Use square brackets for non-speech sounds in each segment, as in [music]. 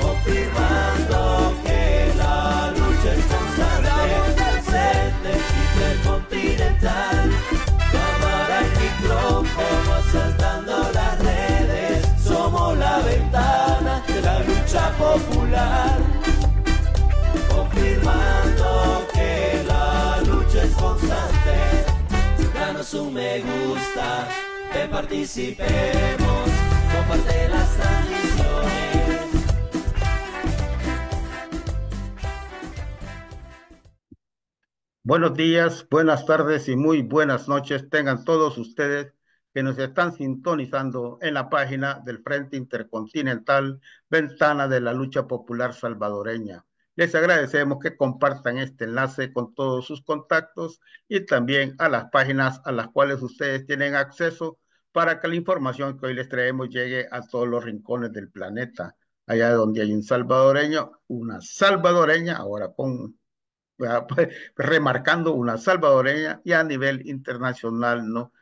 confirmando que la lucha es constante, presente y el continental, cámara y micrófono saltando las redes, somos la ventana de la lucha popular, confirmando que la lucha es constante, danos un me gusta, que participemos. Buenos días, buenas tardes y muy buenas noches tengan todos ustedes que nos están sintonizando en la página del Frente Intercontinental Ventana de la Lucha Popular Salvadoreña. Les agradecemos que compartan este enlace con todos sus contactos y también a las páginas a las cuales ustedes tienen acceso para que la información que hoy les traemos llegue a todos los rincones del planeta. Allá donde hay un salvadoreño, una salvadoreña, ahora con [laughs] remarcando una salvadoreña y a nivel internacional, ¿no?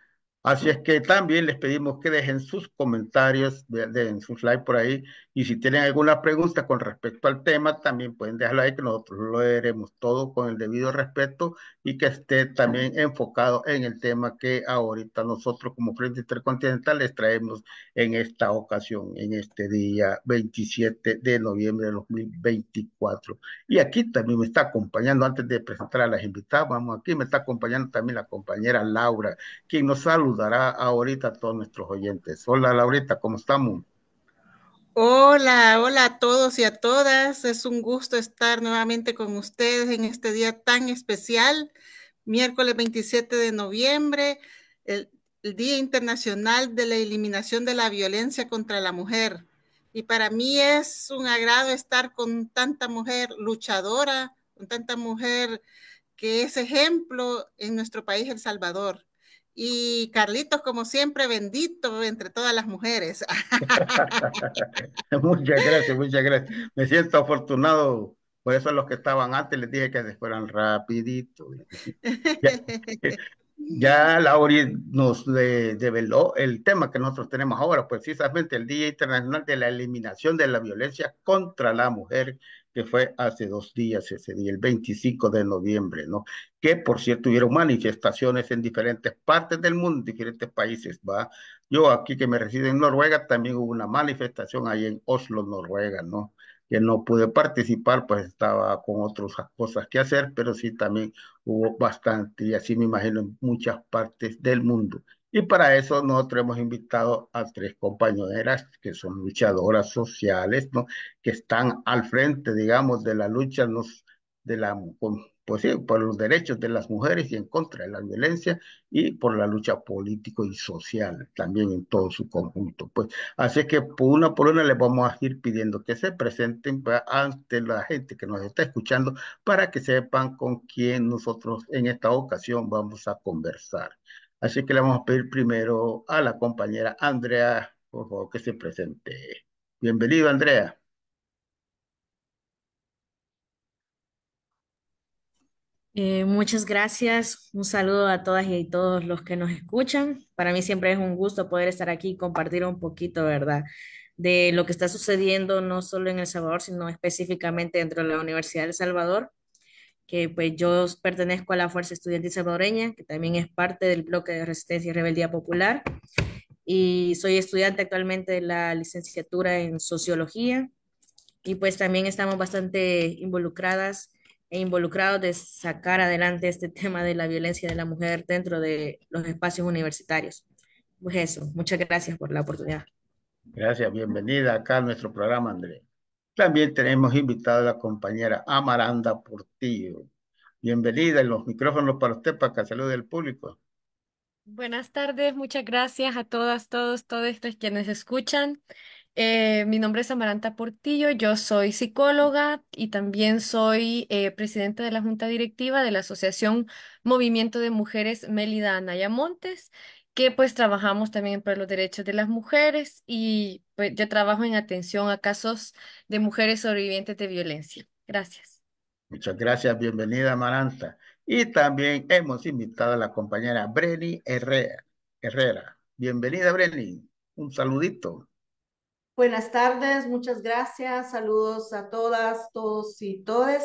Así es que también les pedimos que dejen sus comentarios, dejen sus likes por ahí y si tienen alguna pregunta con respecto al tema, también pueden dejarlo ahí que nosotros lo leeremos todo con el debido respeto y que esté también enfocado en el tema que ahorita nosotros como Frente Intercontinental les traemos en esta ocasión, en este día 27 de noviembre de 2024. Y aquí también me está acompañando, antes de presentar a las invitadas, vamos aquí, me está acompañando también la compañera Laura, quien nos saluda dará ahorita a todos nuestros oyentes. Hola Laurita, ¿cómo estamos? Hola, hola a todos y a todas. Es un gusto estar nuevamente con ustedes en este día tan especial, miércoles 27 de noviembre, el, el, Día Internacional de la Eliminación de la Violencia contra la Mujer. Y para mí es un agrado estar con tanta mujer luchadora, con tanta mujer que es ejemplo en nuestro país, El Salvador. Y Carlitos, como siempre, bendito entre todas las mujeres. [laughs] muchas gracias, muchas gracias. Me siento afortunado. Por eso los que estaban antes les dije que se fueran rapidito. ya, la Lauri nos de, develó el tema que nosotros tenemos ahora, pues precisamente el Día Internacional de la Eliminación de la Violencia contra la Mujer que fue hace dos días, ese día, el 25 de noviembre, ¿no? Que por cierto hubieron manifestaciones en diferentes partes del mundo, en diferentes países, ¿va? Yo aquí que me resido en Noruega, también hubo una manifestación ahí en Oslo, Noruega, ¿no? Que no pude participar, pues estaba con otras cosas que hacer, pero sí también hubo bastante, y así me imagino en muchas partes del mundo. Y para eso nosotros hemos invitado a tres compañeras que son luchadoras sociales, ¿no? que están al frente, digamos, de la lucha nos, de la, pues por los derechos de las mujeres y en contra de la violencia y por la lucha político y social también en todo su conjunto. Pues, así que por una por una les vamos a ir pidiendo que se presenten ante la gente que nos está escuchando para que sepan con quién nosotros en esta ocasión vamos a conversar. Así que le vamos a pedir primero a la compañera Andrea, por favor, que se presente. Bienvenida, Andrea. Eh, muchas gracias. Un saludo a todas y a todos los que nos escuchan. Para mí siempre es un gusto poder estar aquí y compartir un poquito, ¿verdad? De lo que está sucediendo no solo en El Salvador, sino específicamente dentro de la Universidad de El Salvador que pues yo pertenezco a la Fuerza Estudiantil Salvadoreña, que también es parte del bloque de Resistencia y Rebeldía Popular, y soy estudiante actualmente de la licenciatura en Sociología, y pues también estamos bastante involucradas e involucrados de sacar adelante este [laughs] tema de la violencia de la mujer dentro de los espacios universitarios. Pues eso, muchas gracias por la oportunidad. Gracias, bienvenida acá a nuestro programa, Andrés. También tenemos invitada a la compañera Amaranda Portillo. Bienvenida en los micrófonos para usted, para que salude al público. Buenas tardes, muchas gracias a todas, todos, todos estos quienes escuchan. Eh, mi nombre es Amaranta Portillo, yo soy psicóloga y también soy eh, presidenta de la Junta Directiva de la Asociación Movimiento de Mujeres Mélida Anaya Montes pues trabajamos también por los derechos de las mujeres y pues yo trabajo en atención a casos de mujeres sobrevivientes de violencia. Gracias. Muchas gracias, bienvenida Maranta. Y también hemos invitado a la compañera brenny Herrera. Herrera. Bienvenida brenny. un saludito. Buenas tardes, muchas gracias, saludos a todas, todos y todes.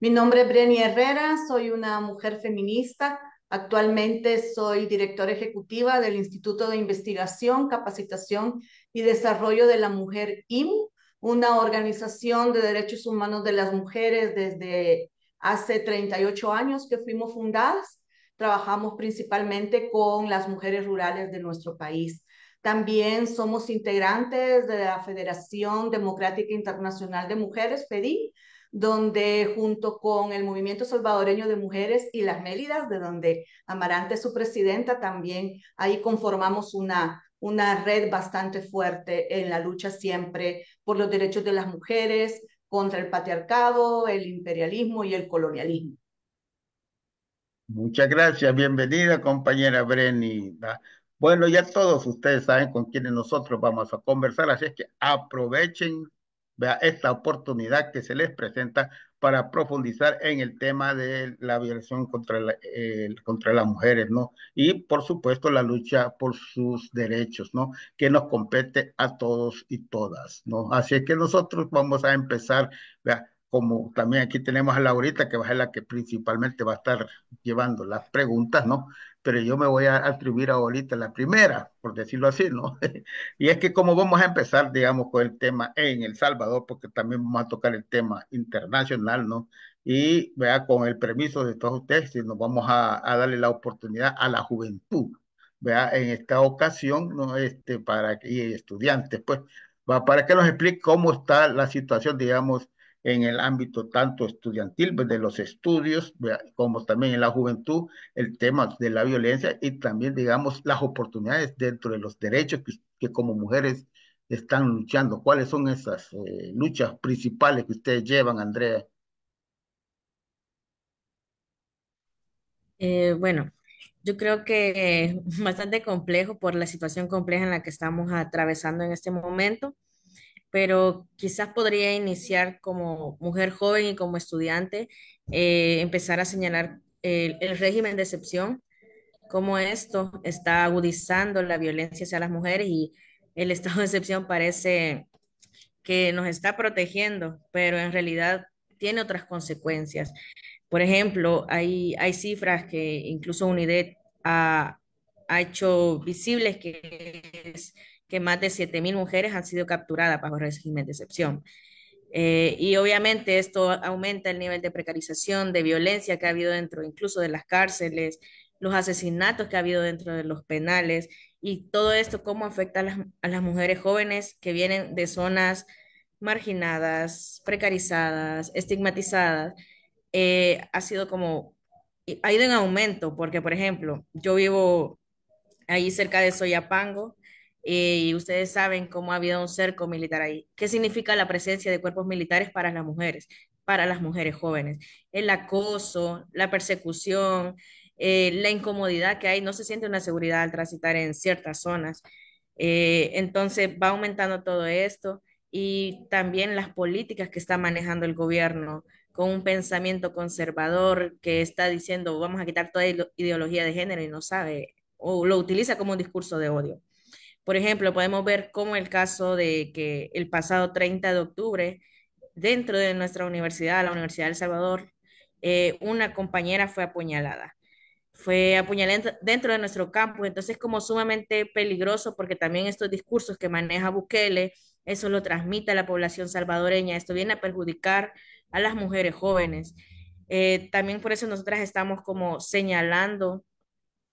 Mi nombre es Breni Herrera, soy una mujer feminista Actualmente soy directora ejecutiva del Instituto de Investigación, Capacitación y Desarrollo de la Mujer IMU, una organización de derechos humanos de las mujeres desde hace 38 años que fuimos fundadas. Trabajamos principalmente con las mujeres rurales de nuestro país. También somos integrantes de la Federación Democrática Internacional de Mujeres, PEDI donde junto con el Movimiento Salvadoreño de Mujeres y las Mélidas, de donde Amarante es su presidenta, también ahí conformamos una, una red bastante fuerte en la lucha siempre por los derechos de las mujeres, contra el patriarcado, el imperialismo y el colonialismo. Muchas gracias, bienvenida compañera Breni. Bueno, ya todos ustedes saben con quiénes nosotros vamos a conversar, así es que aprovechen vea esta oportunidad que se les presenta para profundizar en el tema de la violación contra, contra las mujeres, ¿no? Y por supuesto la lucha por sus derechos, ¿no? Que nos compete a todos y todas, ¿no? Así es que nosotros vamos a empezar, vea, como también aquí tenemos a Laurita, que va a ser la que principalmente va a estar llevando las preguntas, ¿no? pero yo me voy a atribuir a ahorita la primera, por decirlo así, ¿no? [laughs] y es que como vamos a empezar, digamos, con el tema en El Salvador, porque también vamos a tocar el tema internacional, ¿no? Y vea, con el permiso de todos ustedes, nos vamos a, a darle la oportunidad a la juventud, vea, en esta ocasión, ¿no? Este, para, y estudiantes, pues, va, para que nos explique cómo está la situación, digamos, en el ámbito tanto estudiantil, pues, de los estudios, como también en la juventud, el tema de la violencia y también, digamos, las oportunidades dentro de los derechos que, como mujeres están luchando. ¿Cuáles son esas eh, luchas principales que ustedes llevan, Andrea? Eh, bueno, yo creo que eh, [laughs] bastante complejo por la situación compleja en la que estamos atravesando en este momento pero quizás podría iniciar como mujer joven y como estudiante, eh, empezar a señalar el, régimen de excepción, cómo esto está agudizando la violencia hacia las mujeres y el [laughs] estado de excepción parece que nos está protegiendo, pero en realidad tiene otras consecuencias. Por ejemplo, hay, hay cifras que incluso UNIDED ha, ha hecho visibles que es que más de 7.000 mujeres han sido capturadas bajo régimen de excepción. Eh, y obviamente esto aumenta el nivel de precarización, de violencia que ha habido dentro incluso de las cárceles, los asesinatos que ha habido dentro de los penales y todo esto cómo afecta a las, mujeres jóvenes que vienen de zonas marginadas, precarizadas, estigmatizadas, eh, ha sido como, ha ido en aumento, porque por ejemplo, yo vivo ahí cerca de Soyapango eh, y ustedes saben cómo ha habido un cerco militar ahí. ¿Qué significa la presencia de cuerpos militares para las mujeres, para las mujeres jóvenes? El acoso, la persecución, eh, la incomodidad que hay, no se siente una seguridad al transitar en ciertas zonas. Eh, entonces va aumentando todo esto y también las políticas que está manejando el gobierno con un pensamiento conservador que está diciendo vamos a quitar toda ideología de género y no sabe o lo utiliza como un discurso de odio. Por ejemplo, podemos ver como el caso de que el pasado 30 de octubre, dentro de nuestra universidad, la Universidad del Salvador, eh, una compañera fue apuñalada. Fue apuñalada dentro de nuestro campus, entonces como sumamente peligroso porque también estos discursos que maneja Bukele, eso lo transmite a la población salvadoreña, esto viene a perjudicar a las mujeres jóvenes. Eh, también por eso nosotras estamos como señalando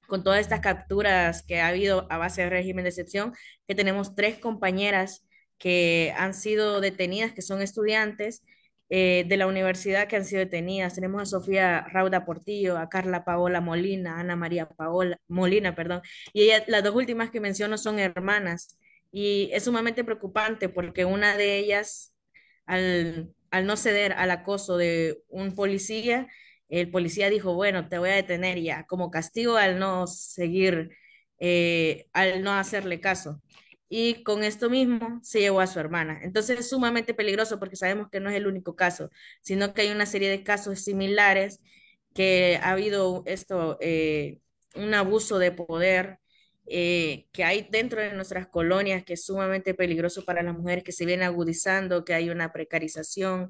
con todas estas capturas que ha habido a base de régimen de excepción, que tenemos tres compañeras que han sido detenidas, que son estudiantes eh, de la universidad que han sido detenidas. Tenemos a Sofía Rauda Portillo, a Carla Paola Molina, Ana María Paola Molina, perdón. Y las dos últimas que menciono son hermanas. Y es sumamente preocupante porque una de ellas, al, al no ceder al acoso de un policía, el policía dijo, bueno, te voy a detener ya, como castigo al no seguir, eh, al no hacerle caso. Y con esto mismo se llevó a su hermana. Entonces es sumamente peligroso porque sabemos que no es el único caso, sino que hay una serie de casos similares que ha habido esto, eh, un abuso de poder eh, que hay dentro de nuestras colonias que es sumamente peligroso para las mujeres, que se viene agudizando, que hay una precarización,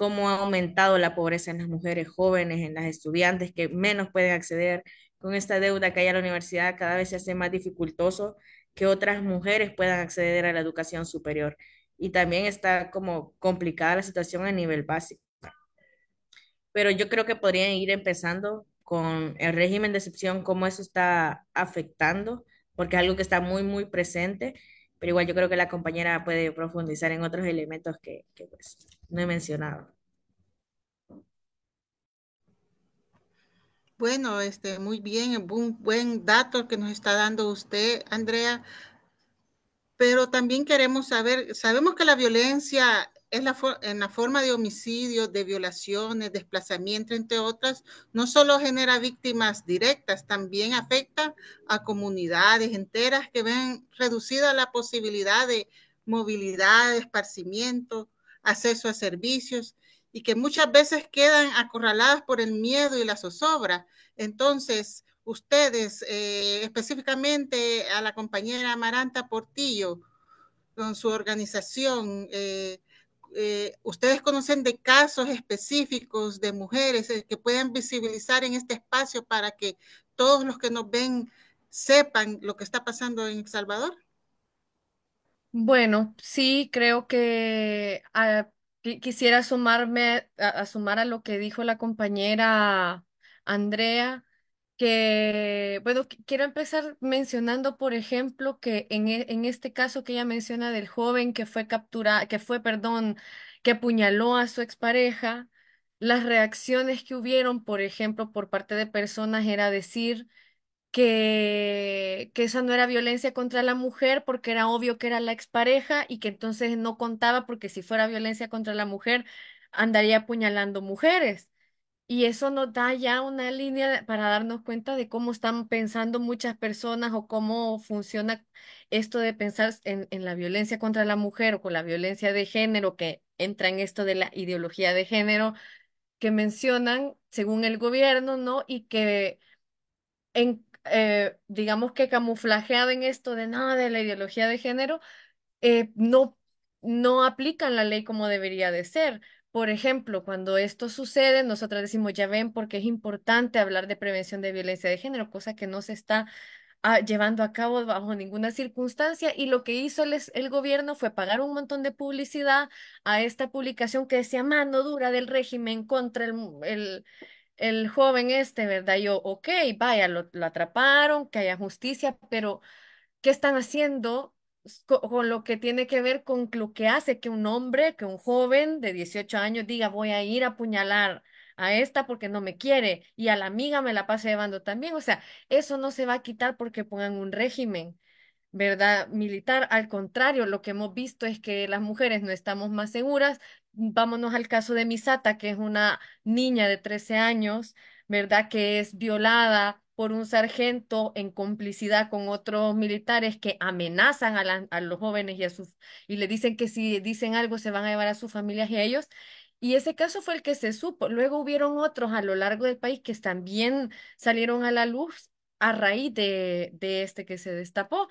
cómo ha aumentado la pobreza en las mujeres jóvenes, en las estudiantes que menos pueden acceder con esta deuda que hay a la universidad, cada vez se hace más dificultoso que otras mujeres puedan acceder a la educación superior. Y también está como complicada la situación a nivel básico. Pero yo creo que podrían ir empezando con el régimen de excepción, cómo eso está afectando, porque es algo que está muy, muy presente. Pero igual yo creo que la compañera puede profundizar en otros elementos que, pues, no he mencionado. Bueno, este, muy bien, un buen dato que nos está dando usted, Andrea. Pero también queremos saber, sabemos que la violencia es la en la forma de homicidios, de violaciones, desplazamiento, entre otras, no solo genera víctimas directas, también afecta a comunidades enteras que ven reducida la posibilidad de movilidad, de esparcimiento, acceso a servicios y que muchas veces quedan acorraladas por el miedo y la zozobra. Entonces, ustedes, eh, específicamente a la compañera Maranta Portillo, con su organización, eh, eh, ustedes conocen de casos específicos de mujeres que puedan visibilizar en este espacio para que todos los que nos ven sepan lo que está pasando en El Salvador. Bueno, sí, creo que ah, quisiera sumarme a, sumar a lo que dijo la compañera Andrea, que, bueno, quiero empezar mencionando, por ejemplo, que en, e, en este caso que ella menciona del joven que fue capturado, que fue, perdón, que apuñaló a su expareja, las reacciones que hubieron, por ejemplo, por parte de personas era decir que, que esa no era violencia contra la mujer porque era obvio que era la expareja y que entonces no contaba porque si fuera violencia contra la mujer andaría apuñalando mujeres. Y eso nos da ya una línea para darnos cuenta de cómo están pensando muchas personas o cómo funciona esto de pensar en, en la violencia contra la mujer o con la violencia de género, que entra en esto de la ideología de género que mencionan según el gobierno, ¿no? Y que en eh, digamos que camuflajeado en esto de nada de la ideología de género, eh, no, no aplican la ley como debería de ser. Por ejemplo, cuando esto sucede, nosotras decimos, ya ven, porque es importante hablar de prevención de violencia de género, cosa que no se está ah, llevando a cabo bajo ninguna circunstancia. Y lo que hizo el, el gobierno fue pagar un montón de publicidad a esta publicación que decía mano dura del régimen contra el el joven este, ¿verdad? Yo, ok, vaya, lo, atraparon, que haya justicia, pero ¿qué están haciendo con, lo que tiene que ver con lo que hace que un hombre, que un joven de 18 años diga, voy a ir a apuñalar a esta porque no me quiere y a la amiga me la pase llevando también? O sea, eso no se va a quitar porque pongan un régimen. ¿verdad? Militar. Al contrario, lo que hemos visto es que las mujeres no estamos más seguras. Vámonos al caso de Misata, que es una niña de 13 años, ¿verdad? Que es violada por un sargento en complicidad con otros militares que amenazan a, los jóvenes y, a sus, y le dicen que si dicen algo se van a llevar a sus familias y a ellos. Y ese caso fue el que se supo. Luego hubieron otros a lo largo del país que también salieron a la luz a raíz de, de este que se destapó.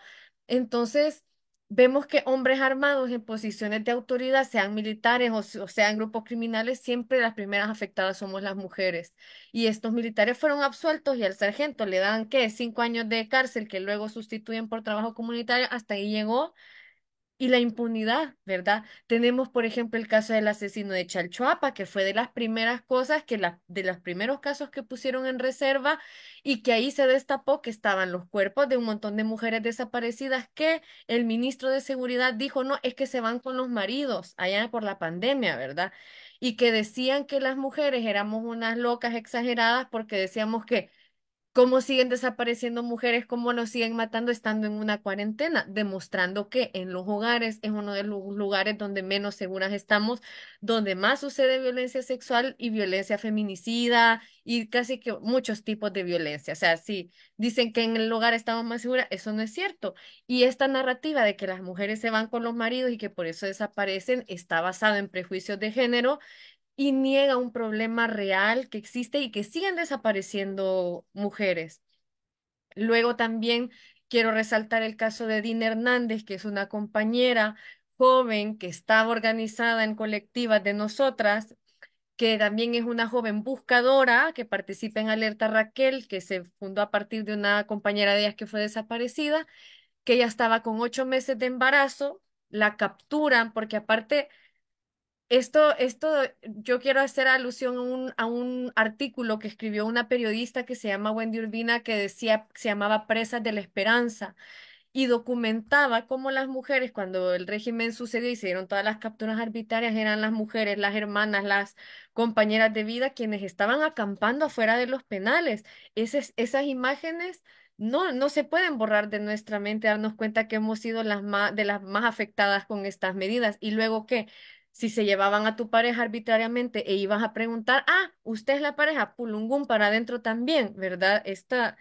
Entonces, vemos que hombres armados en posiciones de autoridad, sean militares o, sean grupos criminales, siempre las primeras afectadas somos las mujeres. Y estos militares fueron absueltos y al sargento le dan, ¿qué? Cinco años de cárcel que luego sustituyen por trabajo comunitario. Hasta ahí llegó y la impunidad, ¿verdad? Tenemos, por ejemplo, el caso del asesino de Chalchoapa, que fue de las primeras cosas, que de los primeros casos que pusieron en reserva y que ahí se destapó que estaban los cuerpos de un montón de mujeres desaparecidas que el ministro de Seguridad dijo, no, es que se van con los maridos allá por la pandemia, ¿verdad? Y que decían que las mujeres éramos unas locas exageradas porque decíamos que cómo siguen desapareciendo mujeres, cómo nos siguen matando estando en una cuarentena, demostrando que en los hogares es uno de los lugares donde menos seguras estamos, donde más sucede violencia sexual y violencia feminicida y casi que muchos tipos de violencia. O sea, si dicen que en el hogar estamos más seguras, eso no es cierto. Y esta narrativa de que las mujeres se van con los maridos y que por eso desaparecen está basada en prejuicios de género y niega un problema real que existe y que siguen desapareciendo mujeres. Luego también quiero resaltar el caso de Dina Hernández, que es una compañera joven que estaba organizada en colectivas de nosotras, que también es una joven buscadora que participa en Alerta Raquel, que se fundó a partir de una compañera de ellas que fue desaparecida, que ella estaba con ocho meses de embarazo, la capturan porque aparte esto, esto, yo quiero hacer alusión a un, artículo que escribió una periodista que se llama Wendy Urbina, que decía, se llamaba Presas de la Esperanza, y documentaba cómo las mujeres, cuando el régimen sucedió y se dieron todas las capturas arbitrarias, eran las mujeres, las hermanas, las compañeras de vida, quienes estaban acampando afuera de los penales. Esas, esas imágenes no, no se pueden borrar de nuestra mente, darnos cuenta que hemos sido las de las más afectadas con estas medidas. Y luego, ¿qué? si se llevaban a tu pareja arbitrariamente e ibas a preguntar, ah, usted es la pareja, pulungún para adentro también, ¿verdad? Esta,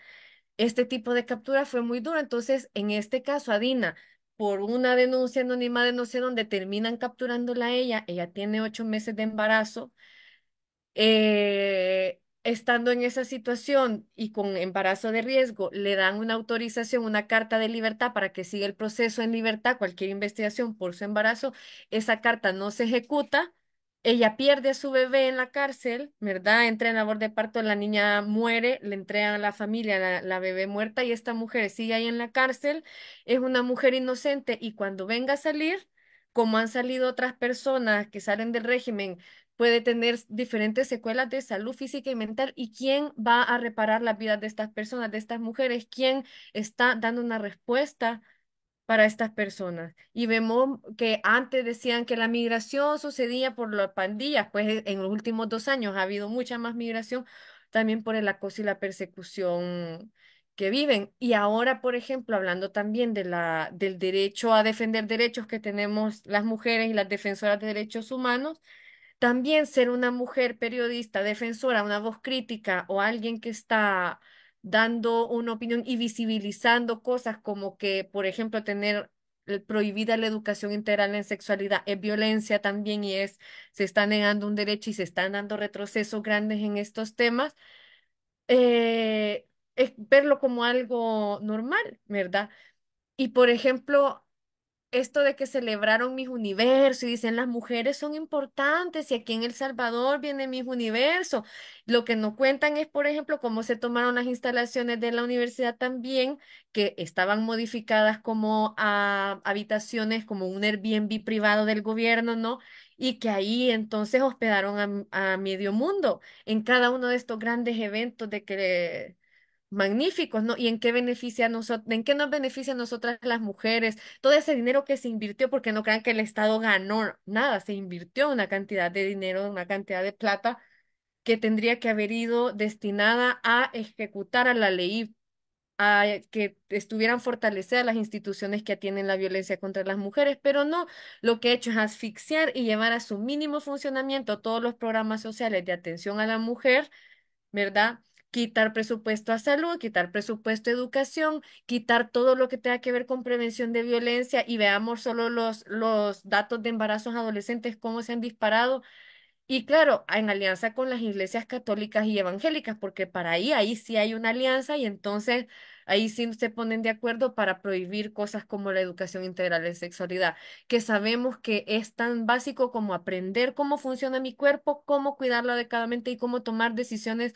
este tipo de captura fue muy duro. Entonces, en este caso, Adina, por una denuncia anónima de no sé dónde, terminan capturándola a ella, ella tiene ocho meses de embarazo. Eh, estando en esa situación y con embarazo de riesgo, le dan una autorización, una carta de libertad para que siga el proceso en libertad, cualquier investigación por su embarazo, esa carta no se ejecuta, ella pierde a su bebé en la cárcel, ¿verdad? Entra en labor de parto, la niña muere, le entregan a la familia la, la, bebé muerta y esta mujer sigue ahí en la cárcel, es una mujer inocente y cuando venga a salir, como han salido otras personas que salen del régimen puede tener diferentes secuelas de salud física y mental y quién va a reparar la vida de estas personas, de estas mujeres, quién está dando una respuesta para estas personas. Y vemos que antes decían que la migración sucedía por las pandillas, pues e, en los últimos dos años ha habido mucha más migración también por el acoso y la persecución que viven. Y ahora, por ejemplo, hablando también de la, del derecho a defender derechos que tenemos las mujeres y las defensoras de derechos humanos, también ser una mujer periodista, defensora, una voz crítica o alguien que está dando una opinión y visibilizando cosas como que, por ejemplo, tener prohibida la educación integral en sexualidad es violencia también y es, se está negando un derecho y se están dando retrocesos grandes en estos temas, eh, es verlo como algo normal, ¿verdad? Y por ejemplo, esto de que celebraron mis universos y dicen las mujeres son importantes y aquí en El Salvador viene mis Universo. Lo que no cuentan es, por ejemplo, cómo se tomaron las instalaciones de la universidad también, que estaban modificadas como a habitaciones, como un Airbnb privado del gobierno, ¿no? Y que ahí entonces hospedaron a, a medio mundo en cada uno de estos grandes eventos de que magníficos, ¿no? ¿Y en qué beneficia a nosotros, en qué nos beneficia a nosotras las mujeres? Todo ese dinero que se invirtió, porque no crean que el Estado ganó nada, se invirtió una cantidad de dinero, una cantidad de plata que tendría que haber ido destinada a ejecutar a la ley, a que estuvieran fortalecidas las instituciones que atienden la violencia contra las mujeres, pero no, lo que ha hecho es asfixiar y llevar a su mínimo funcionamiento todos los programas sociales de atención a la mujer, ¿verdad? quitar presupuesto a salud, quitar presupuesto a educación, quitar todo lo que tenga que ver con prevención de violencia y veamos solo los, los datos de embarazos adolescentes, cómo se han disparado. Y claro, en alianza con las iglesias católicas y evangélicas, porque para ahí, ahí sí hay una alianza y entonces ahí sí se ponen de acuerdo para prohibir cosas como la educación integral en sexualidad, que sabemos que es tan básico como aprender cómo funciona mi cuerpo, cómo cuidarlo adecuadamente y cómo tomar decisiones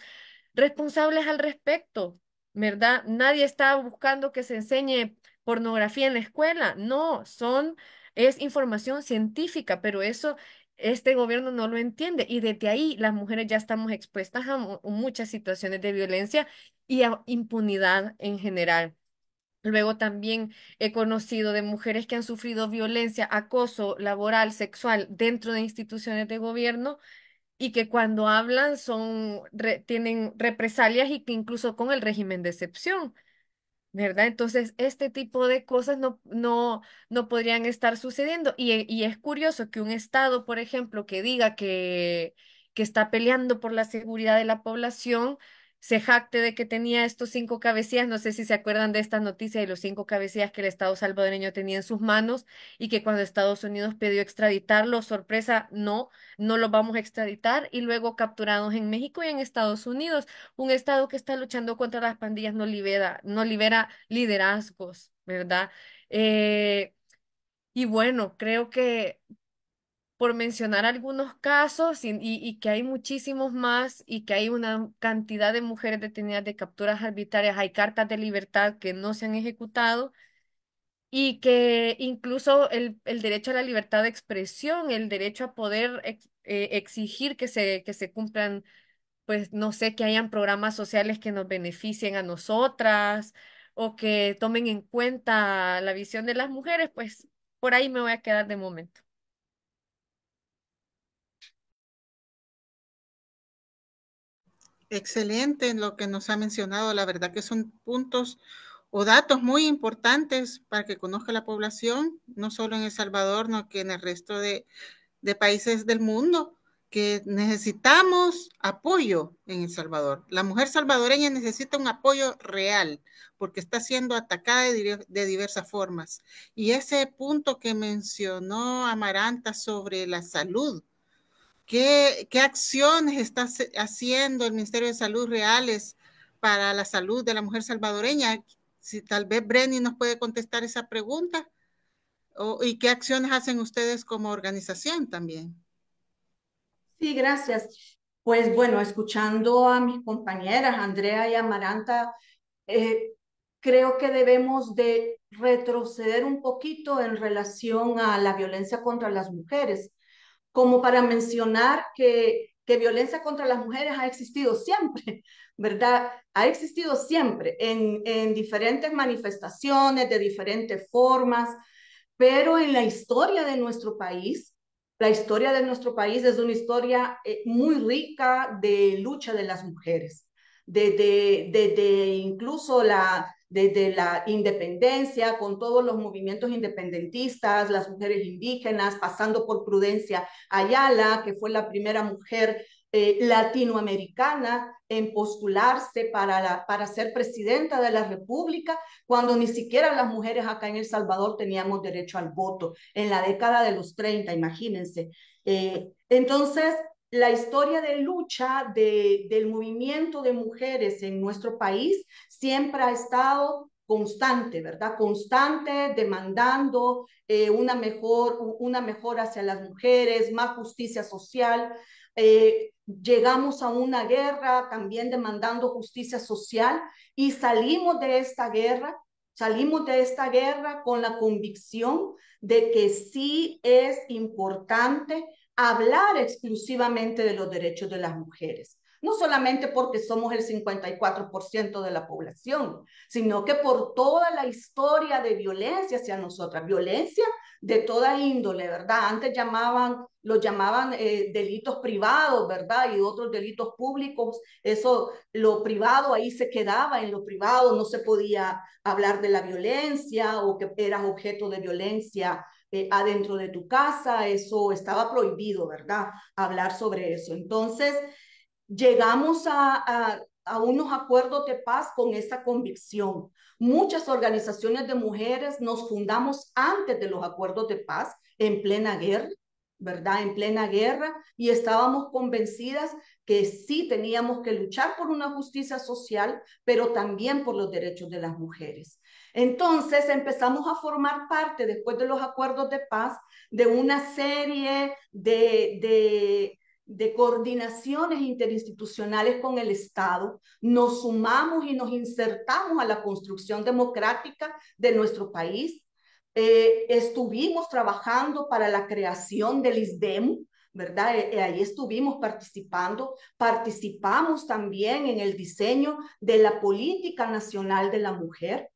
responsables al respecto, ¿verdad? Nadie está buscando que se enseñe pornografía en la escuela, no, son, es información científica, pero eso este gobierno no lo entiende y desde ahí las mujeres ya estamos expuestas a muchas situaciones de violencia y a impunidad en general. Luego también he conocido de mujeres que han sufrido violencia, acoso laboral, sexual dentro de instituciones de gobierno y que cuando hablan tienen represalias y que incluso con el régimen de excepción. ¿Verdad? Entonces, este tipo de cosas no, no, no podrían estar sucediendo. Y, eh, y es curioso que un Estado, por ejemplo, que diga que, que está peleando por la seguridad de la población, se jacte de que tenía estos cinco cabecillas, no sé si se acuerdan de esta noticia de los cinco cabecillas que el Estado salvadoreño tenía en sus manos y que cuando Estados Unidos pidió extraditarlo, sorpresa, no, no los vamos a extraditar y luego capturados en México y en Estados Unidos, un Estado que está luchando contra las pandillas no libera, no libera liderazgos, ¿verdad? Eh, y bueno, creo que por mencionar algunos casos y, que hay muchísimos más y que hay una cantidad de mujeres detenidas de capturas arbitrarias, hay cartas de libertad que no se han ejecutado y que incluso el, derecho a la libertad de expresión, el derecho a poder eh, exigir que se, que se cumplan, pues no sé, que hayan programas sociales que nos beneficien a nosotras o que tomen en cuenta la visión de las mujeres, pues por ahí me voy a quedar de momento. Excelente en lo que nos ha mencionado. La verdad que son puntos o datos muy importantes para que conozca la población, no solo en El Salvador, sino que en el resto de, países del mundo, que necesitamos apoyo en El Salvador. La mujer salvadoreña necesita un apoyo real porque está siendo atacada de, de diversas formas. Y ese punto que mencionó Amaranta sobre la salud, ¿Qué, acciones está haciendo el Ministerio de Salud reales para la salud de la mujer salvadoreña? Si tal vez Brenny nos puede contestar esa pregunta. ¿Y qué acciones hacen ustedes como organización también? Sí, gracias. Pues bueno, escuchando a mis compañeras, Andrea y Amaranta, eh, creo que debemos de retroceder un poquito en relación a la violencia contra las mujeres como para mencionar que, que violencia contra las mujeres ha existido siempre, [laughs] ¿verdad? Ha existido siempre en, en diferentes manifestaciones, de diferentes formas, pero en la historia de nuestro país, la historia de nuestro país es una historia eh, muy rica de lucha de las mujeres, desde de incluso la, desde la independencia, con todos los movimientos independentistas, las mujeres indígenas, pasando por Prudencia Ayala, que fue la primera mujer eh, latinoamericana en postularse para, para ser presidenta de la República, cuando ni siquiera las mujeres acá en El Salvador teníamos derecho al voto, en la década de los 30, imagínense. Eh, entonces, la historia de lucha de, del movimiento de mujeres en nuestro país siempre ha estado constante, ¿verdad? Constante, demandando eh, una, mejor, una mejora hacia las mujeres, más justicia social. Eh, llegamos a una guerra también demandando justicia social y salimos de esta guerra, salimos de esta guerra con la convicción de que sí es importante hablar exclusivamente de los derechos de las mujeres no solamente porque somos el 54% de la población, sino que por toda la historia de violencia hacia nosotras, violencia de toda índole, ¿verdad? Antes llamaban, lo llamaban eh, delitos privados, ¿verdad? Y otros delitos públicos, eso, lo privado ahí se quedaba, en lo privado no se podía hablar de la violencia o que eras objeto de violencia eh, adentro de tu casa, eso estaba prohibido, ¿verdad? Hablar sobre eso. Entonces, llegamos a, unos acuerdos de paz con esa convicción. Muchas organizaciones de mujeres nos fundamos antes de los acuerdos de paz, en plena guerra, ¿verdad? En plena guerra, y estábamos convencidas que sí teníamos que luchar por una justicia social, pero también por los derechos de las mujeres. Entonces empezamos a formar parte, después de los acuerdos de paz, de una serie de de coordinaciones interinstitucionales con el Estado, nos sumamos y nos insertamos a la construcción democrática de nuestro país. Eh, estuvimos trabajando para la creación del ISDEMU, ¿verdad? Eh, eh, ahí estuvimos participando, participamos también en el diseño de la Política Nacional de la Mujer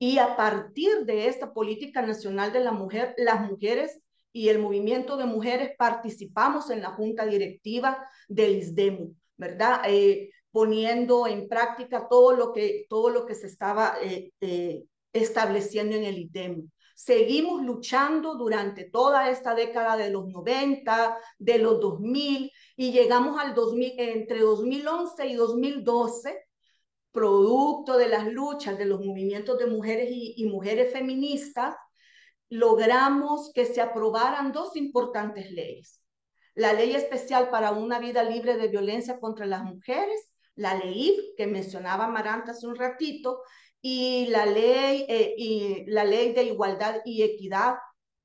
y a partir de esta Política Nacional de la Mujer, las mujeres y el movimiento de mujeres participamos en la junta directiva del ISDEMU, ¿verdad? Eh, poniendo en práctica todo lo que, todo lo que se estaba eh, eh, estableciendo en el ISDEMU. Seguimos luchando durante toda esta década de los 90, de los 2000 y llegamos al 2000, entre 2011 y 2012 producto de las luchas de los movimientos de mujeres y, y mujeres feministas, logramos que se aprobaran dos importantes leyes. La ley especial para una vida libre de violencia contra las mujeres, la ley que mencionaba Maranta hace un ratito, y la ley, eh, y la ley de igualdad y equidad,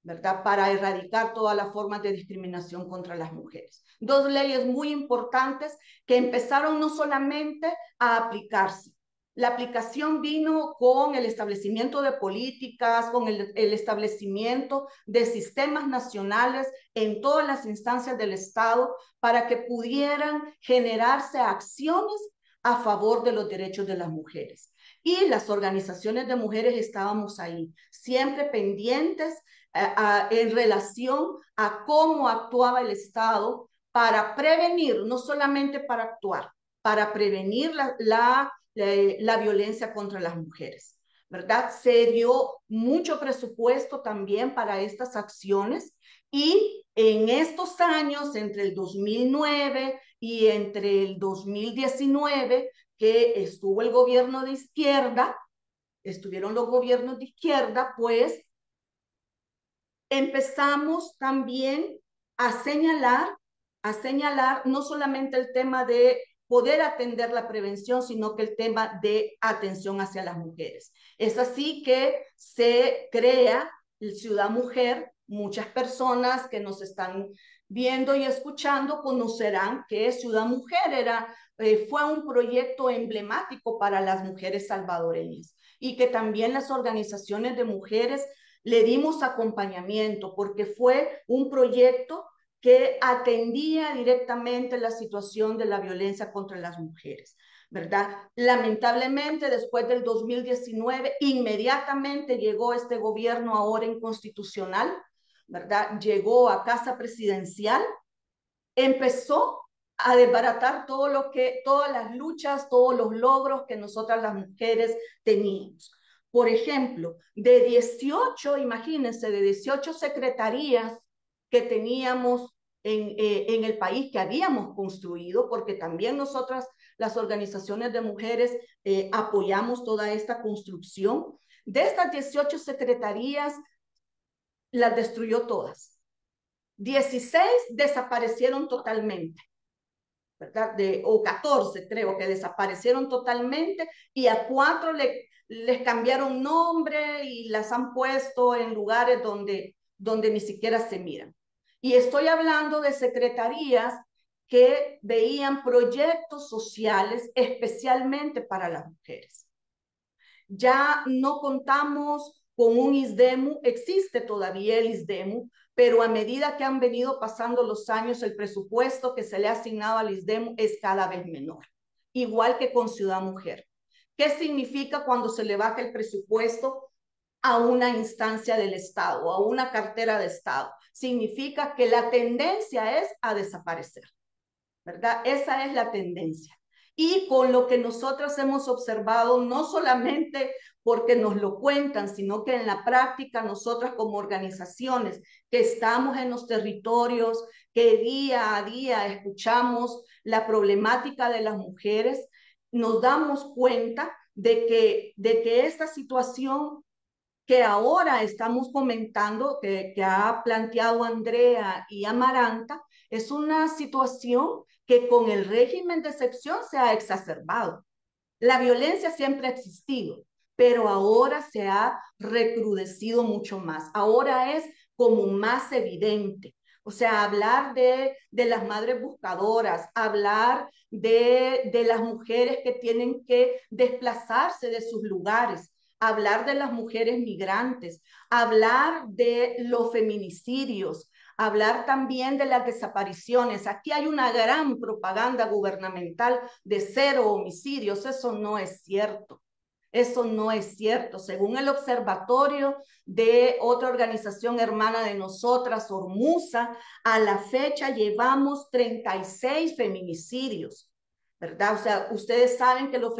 ¿verdad? Para erradicar todas las formas de discriminación contra las mujeres. Dos leyes muy importantes que empezaron no solamente a aplicarse, la aplicación vino con el establecimiento de políticas, con el, establecimiento de sistemas nacionales en todas las instancias del Estado para que pudieran generarse acciones a favor de los derechos de las mujeres. Y las organizaciones de mujeres estábamos ahí, siempre pendientes eh, en relación a cómo actuaba el Estado para prevenir, no solamente para actuar, para prevenir la eh, la, violencia contra las mujeres, ¿verdad? Se dio mucho presupuesto también para estas acciones y en estos años, entre el 2009 y entre el 2019, que estuvo el gobierno de izquierda, estuvieron los gobiernos de izquierda, pues empezamos también a señalar, a señalar no solamente el tema de poder atender la prevención, sino que el tema de atención hacia las mujeres. Es así que se crea el Ciudad Mujer. Muchas personas que nos están viendo y escuchando conocerán que Ciudad Mujer era, eh, fue un proyecto emblemático para las mujeres salvadoreñas y que también las organizaciones de mujeres le dimos acompañamiento porque fue un proyecto que atendía directamente la situación de la violencia contra las mujeres, ¿verdad? Lamentablemente, después del 2019, inmediatamente llegó este gobierno ahora inconstitucional, ¿verdad? Llegó a casa presidencial, empezó a desbaratar todo lo que, todas las luchas, todos los logros que nosotras las mujeres teníamos. Por ejemplo, de 18, imagínense, de 18 secretarías que teníamos en, eh, en, el país que habíamos construido, porque también nosotras, las organizaciones de mujeres, eh, apoyamos toda esta construcción. De estas 18 secretarías, las destruyó todas. 16 desaparecieron totalmente, ¿verdad? De, o 14 creo que desaparecieron totalmente y a cuatro les cambiaron nombre y las han puesto en lugares donde, donde ni siquiera se miran. Y estoy hablando de secretarías que veían proyectos sociales especialmente para las mujeres. Ya no contamos con un ISDEMU, existe todavía el ISDEMU, pero a medida que han venido pasando los años, el presupuesto que se le ha asignado al ISDEMU es cada vez menor, igual que con Ciudad Mujer. ¿Qué significa cuando se le baja el presupuesto? a una instancia del Estado, a una cartera de Estado. Significa que la tendencia es a desaparecer, ¿verdad? Esa es la tendencia. Y con lo que nosotras hemos observado, no solamente porque nos lo cuentan, sino que en la práctica nosotras como organizaciones que estamos en los territorios, que día a día escuchamos la problemática de las mujeres, nos damos cuenta de que, de que esta situación que ahora estamos comentando, que, ha planteado Andrea y Amaranta, es una situación que con el régimen de excepción se ha exacerbado. La violencia siempre ha existido, pero ahora se ha recrudecido mucho más. Ahora es como más evidente. O sea, hablar de, de las madres buscadoras, hablar de, de las mujeres que tienen que desplazarse de sus lugares, hablar de las mujeres migrantes, hablar de los feminicidios, hablar también de las desapariciones. Aquí hay una gran propaganda gubernamental de cero homicidios. Eso no es cierto. Eso no es cierto. Según el observatorio de otra organización hermana de nosotras, Hormusa, a la fecha llevamos 36 feminicidios. ¿verdad? O sea, ustedes saben que los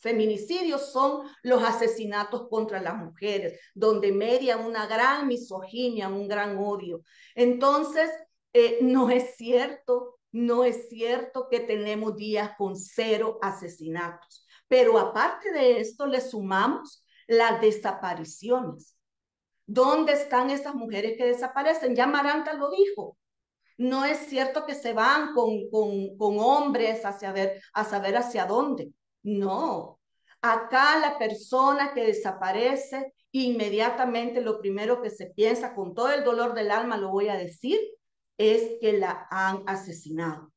feminicidios son los asesinatos contra las mujeres, donde media una gran misoginia, un gran odio. Entonces, eh, no es cierto, no es cierto que tenemos días con cero asesinatos. Pero aparte de esto, le sumamos las desapariciones. ¿Dónde están esas mujeres que desaparecen? Ya Maranta lo dijo, no es cierto que se van con, con, hombres a saber, a saber hacia dónde. No. Acá la persona que desaparece, inmediatamente lo primero que se piensa con todo el dolor del alma, lo voy a decir, es que la han asesinado.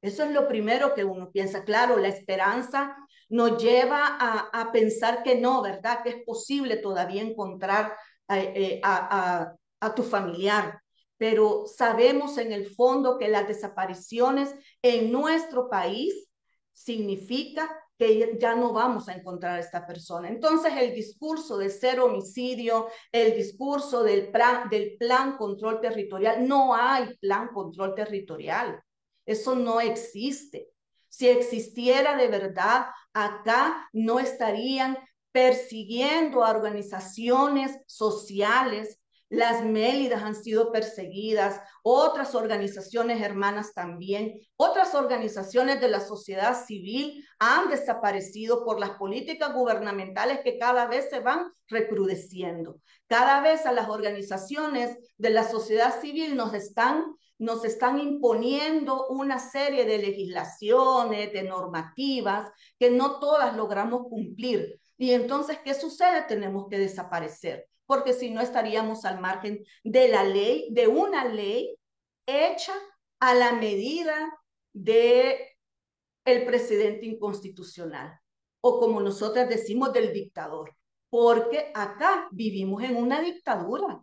Eso es lo primero que uno piensa. Claro, la esperanza nos lleva a, pensar que no, ¿verdad? Que es posible todavía encontrar eh, eh, a, a, tu familiar pero sabemos en el fondo que las desapariciones en nuestro país significa que ya no vamos a encontrar a esta persona. Entonces, el discurso de ser homicidio, el discurso del del plan control territorial, no hay plan control territorial. Eso no existe. Si existiera de verdad, acá no estarían persiguiendo a organizaciones sociales las Mélidas han sido perseguidas, otras organizaciones hermanas también, otras organizaciones de la sociedad civil han desaparecido por las políticas gubernamentales que cada vez se van recrudeciendo. Cada vez a las organizaciones de la sociedad civil nos están nos están imponiendo una serie de legislaciones, de normativas que no todas logramos cumplir. Y entonces, ¿qué sucede? Tenemos que desaparecer porque si no estaríamos al margen de la ley, de una ley hecha a la medida de el presidente inconstitucional o como nosotras decimos del dictador, porque acá vivimos en una dictadura.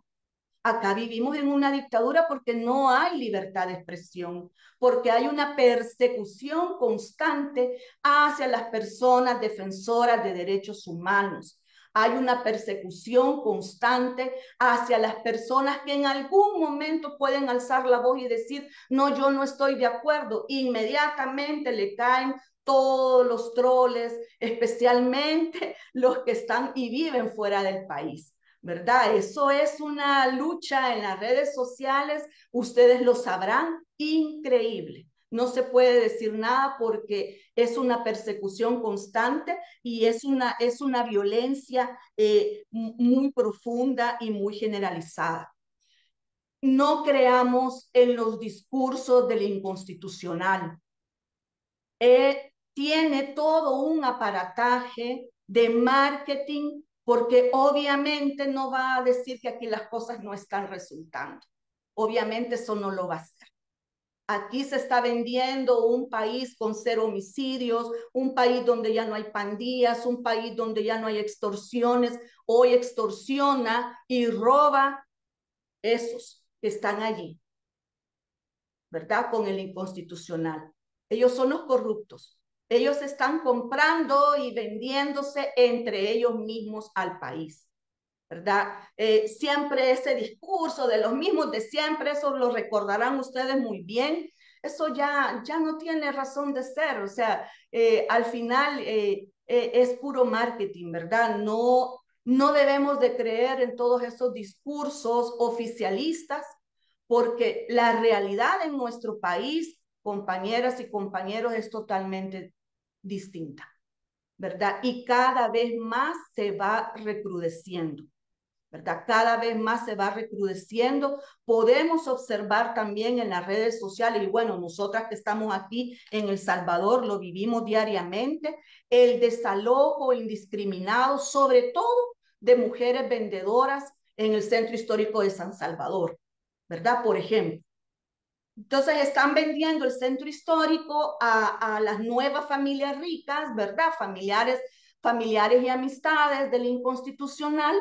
Acá vivimos en una dictadura porque no hay libertad de expresión, porque hay una persecución constante hacia las personas defensoras de derechos humanos, hay una persecución constante hacia las personas que en algún momento pueden alzar la voz y decir, no, yo no estoy de acuerdo. Inmediatamente le caen todos los troles, especialmente [laughs] los que están y viven fuera del país. ¿Verdad? Eso es una lucha en las redes sociales, ustedes lo sabrán, increíble no se puede decir nada porque es una persecución constante y es una, es una violencia eh, muy profunda y muy generalizada. No creamos en los discursos del inconstitucional. Eh, tiene todo un aparataje de marketing porque obviamente no va a decir que aquí las cosas no están resultando. Obviamente eso no lo va a hacer. Aquí se está vendiendo un país con cero homicidios, un país donde ya no hay pandillas, un país donde ya no hay extorsiones. Hoy extorsiona y roba esos que están allí, ¿verdad? Con el inconstitucional. Ellos son los corruptos. Ellos están comprando y vendiéndose entre ellos mismos al país. ¿verdad? Eh, siempre ese discurso de los mismos de siempre, eso lo recordarán ustedes muy bien, eso ya, ya no tiene razón de ser, o sea, eh, al final eh, e, es puro marketing, ¿verdad? No, no debemos de creer en todos esos discursos oficialistas, porque la realidad en nuestro país, compañeras y compañeros, es totalmente distinta. ¿verdad? Y cada vez más se va recrudeciendo. ¿verdad? Cada vez más se va recrudeciendo. Podemos observar también en las redes sociales, y bueno, nosotras que estamos aquí en El Salvador lo vivimos diariamente, el desalojo indiscriminado, sobre todo de mujeres vendedoras en el centro histórico de San Salvador, ¿verdad? Por ejemplo. Entonces están vendiendo el centro histórico a, las nuevas familias ricas, ¿verdad? Familiares, familiares y amistades del inconstitucional,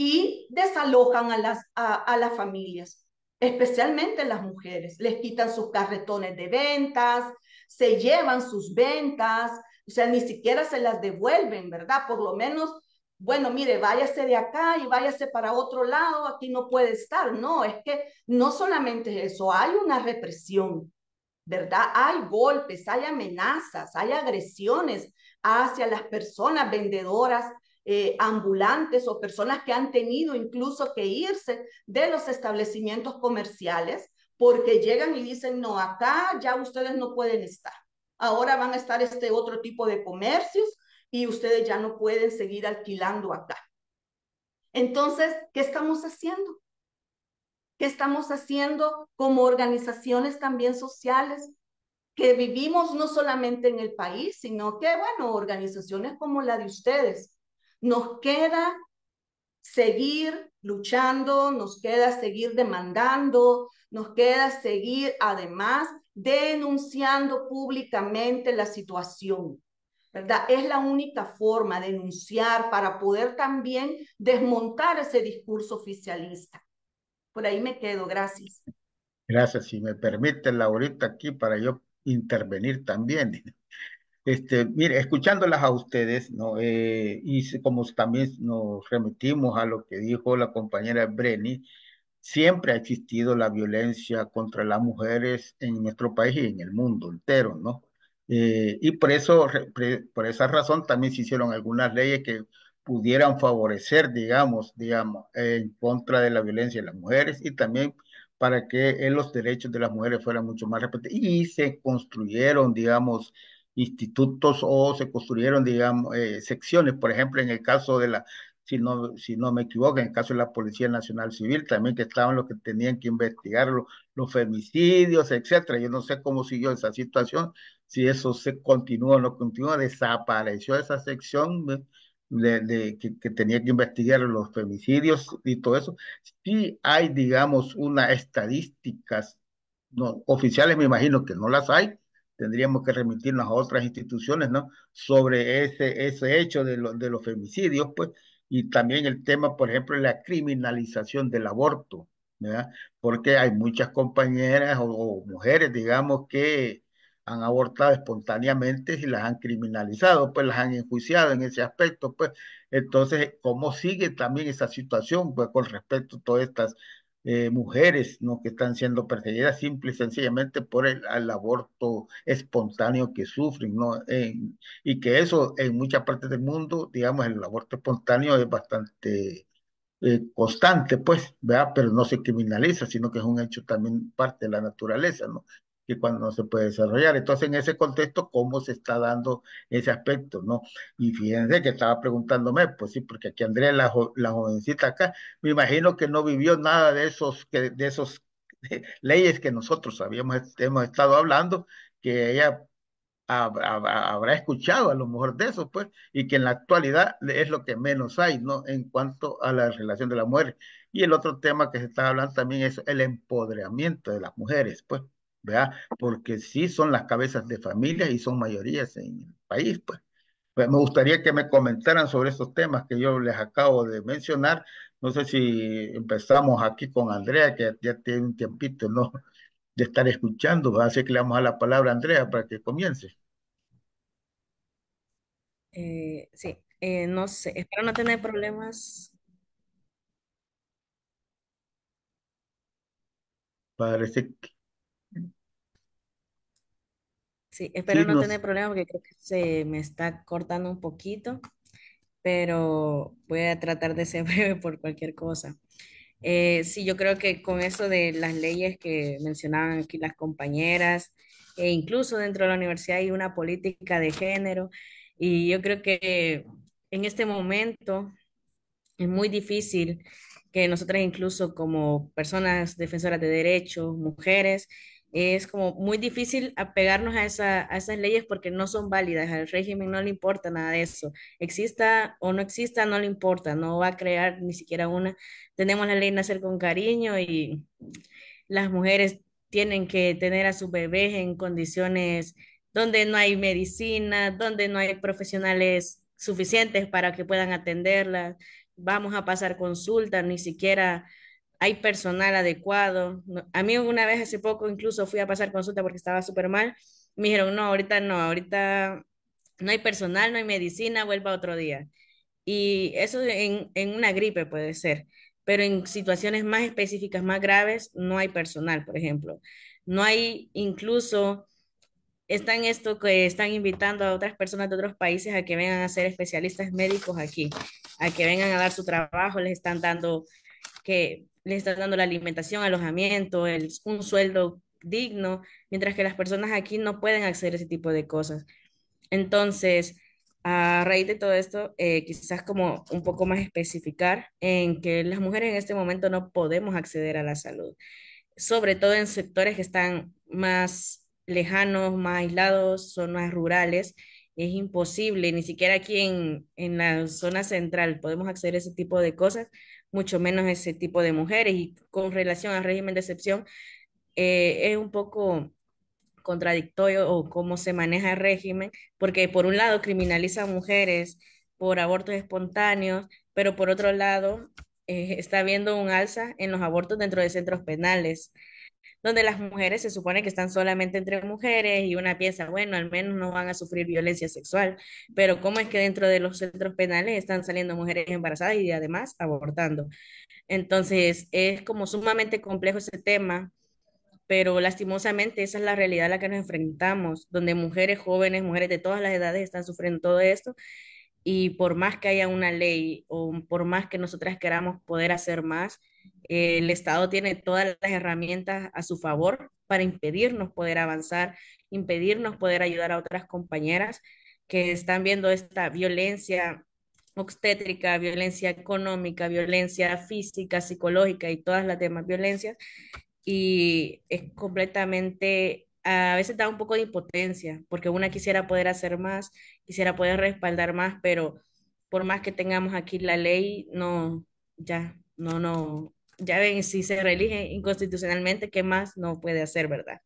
y desalojan a las, a, las familias, especialmente las mujeres. Les quitan sus carretones de ventas, se llevan sus ventas, o sea, ni siquiera se las devuelven, ¿verdad? Por lo menos, bueno, mire, váyase de acá y váyase para otro lado, aquí no puede estar. No, es que no solamente eso, hay una represión, ¿verdad? Hay golpes, hay amenazas, hay agresiones hacia las personas vendedoras eh, ambulantes o personas que han tenido incluso que irse de los establecimientos comerciales porque llegan y dicen, no, acá ya ustedes no pueden estar. Ahora van a estar este otro tipo de comercios y ustedes ya no pueden seguir alquilando acá. Entonces, ¿qué estamos haciendo? ¿Qué estamos haciendo como organizaciones también sociales que vivimos no solamente en el país, sino que, bueno, organizaciones como la de ustedes, nos queda seguir luchando, nos queda seguir demandando, nos queda seguir además denunciando públicamente la situación. ¿verdad? Es la única forma de denunciar para poder también desmontar ese discurso oficialista. Por ahí me quedo, gracias. Gracias, si me permite, Laurita, aquí para yo intervenir también. Este, mire, escuchándolas a ustedes, ¿no? Eh, y como también nos remitimos a lo que dijo la compañera Breni, siempre ha existido la violencia contra las mujeres en nuestro país y en el mundo entero, ¿no? Eh, y por eso, por esa razón también se hicieron algunas leyes que pudieran favorecer, digamos, digamos, en contra de la violencia de las mujeres y también para que eh, los derechos de las mujeres fueran mucho más respetados. Y se construyeron, digamos, institutos o se construyeron, digamos, eh, secciones, por ejemplo, en el caso de la, si no, si no me equivoco, en el caso de la Policía Nacional Civil, también que estaban los que tenían que investigar los, femicidios, etcétera. Yo no sé cómo siguió esa situación, si eso se continúa o no continúa, desapareció esa sección. De, que, tenía que investigar los femicidios y todo eso, si hay, digamos, unas estadísticas no, oficiales, me imagino que no las hay, tendríamos que remitirnos a otras instituciones, ¿no? Sobre ese, ese hecho de, de los femicidios, pues, y también el tema, por ejemplo, de la criminalización del aborto, ¿verdad? Porque hay muchas compañeras o, o, mujeres, digamos, que han abortado espontáneamente y las han criminalizado, pues las han enjuiciado en ese aspecto, pues entonces, ¿cómo sigue también esa situación pues, con respecto a todas estas eh, mujeres ¿no? que están siendo perseguidas simple y sencillamente por el, aborto espontáneo que sufren, ¿no? y que eso en muchas partes del mundo, digamos, el aborto espontáneo es bastante eh, constante, pues, ¿verdad? Pero no se criminaliza, sino que es un hecho también parte de la naturaleza, ¿no? que cuando no se puede desarrollar. Entonces, en ese contexto, ¿cómo se está dando ese aspecto, no? Y fíjense que estaba preguntándome, pues sí, porque aquí Andrea, la, jovencita acá, me imagino que no vivió nada de esos, de esos [laughs] leyes que nosotros habíamos hemos estado hablando, que ella habrá, escuchado a lo mejor de eso, pues, y que en la actualidad es lo que menos hay, ¿no? En cuanto a la relación de la mujer. Y el otro tema que se está hablando también es el empoderamiento de las mujeres, pues. Porque sí son las cabezas de familia y son mayorías en el país, pues. pues. Me gustaría que me comentaran sobre estos temas que yo les acabo de mencionar. No sé si empezamos aquí con Andrea, que ya tiene un tiempito, De estar escuchando, así que le damos a la palabra a Andrea para que comience. Eh, sí, eh, no sé, espero no tener problemas Parece que Sí, espero no, tener problemas porque creo que se me está cortando un poquito, pero voy a tratar de ser [laughs] breve por cualquier cosa. Eh, sí, yo creo que con eso de las leyes que mencionaban aquí las compañeras, e incluso dentro de la universidad hay una política de género, y yo creo que en este momento es muy difícil que nosotras incluso como personas defensoras de derechos, mujeres, es como muy difícil apegarnos a, esas leyes porque no son válidas, al régimen no le importa nada de eso, exista o no exista, no le importa, no va a crear ni siquiera una. Tenemos la ley Nacer con Cariño y las mujeres tienen que tener a sus bebés en condiciones donde no hay medicina, donde no hay profesionales suficientes para que puedan atenderlas, vamos a pasar consulta, ni siquiera hay personal adecuado. A mí una vez hace poco incluso fui a pasar consulta porque estaba súper mal. Me dijeron, no, ahorita no, ahorita no hay personal, no hay medicina, vuelva otro día. Y eso en, en una gripe puede ser, pero en situaciones más específicas, más graves, no hay personal, por ejemplo. No hay incluso están esto que están invitando a otras personas de otros países a que vengan a ser especialistas médicos aquí, a que vengan a dar su trabajo, les están dando que les están dando la alimentación, alojamiento, un sueldo digno, mientras que las personas aquí no pueden acceder a ese tipo de cosas. Entonces, a raíz de todo esto, eh, quizás como un poco más especificar en que las mujeres en este momento no podemos acceder a la salud, sobre todo en sectores que están más lejanos, más aislados, zonas rurales. Es imposible, ni siquiera aquí en, en la zona central podemos acceder a ese tipo de cosas mucho menos ese tipo de mujeres. Y con relación al régimen de excepción, eh, es un poco contradictorio o cómo se maneja el régimen, porque por un lado criminaliza a mujeres por abortos espontáneos, pero por otro lado eh, está habiendo un alza en los abortos dentro de centros penales donde las mujeres se supone que están solamente entre mujeres y una pieza, bueno, al menos no van a sufrir violencia sexual, pero ¿cómo es que dentro de los centros penales están saliendo mujeres embarazadas y además abortando? Entonces, es como sumamente complejo ese tema, pero lastimosamente esa es la realidad a la que nos enfrentamos, donde mujeres jóvenes, mujeres de todas las edades están sufriendo todo esto y por más que haya una ley o por más que nosotras queramos poder hacer más, eh, el Estado tiene todas las herramientas a su favor para impedirnos poder avanzar, impedirnos poder ayudar a otras compañeras que están viendo esta violencia obstétrica, violencia económica, violencia física, psicológica y todas las demás violencias. Y es completamente a veces da un poco de impotencia, porque una quisiera poder hacer más, quisiera poder respaldar más, pero por más que tengamos aquí la ley, no, ya, no, no, ya ven, si se reelige inconstitucionalmente, ¿qué más no puede hacer, verdad?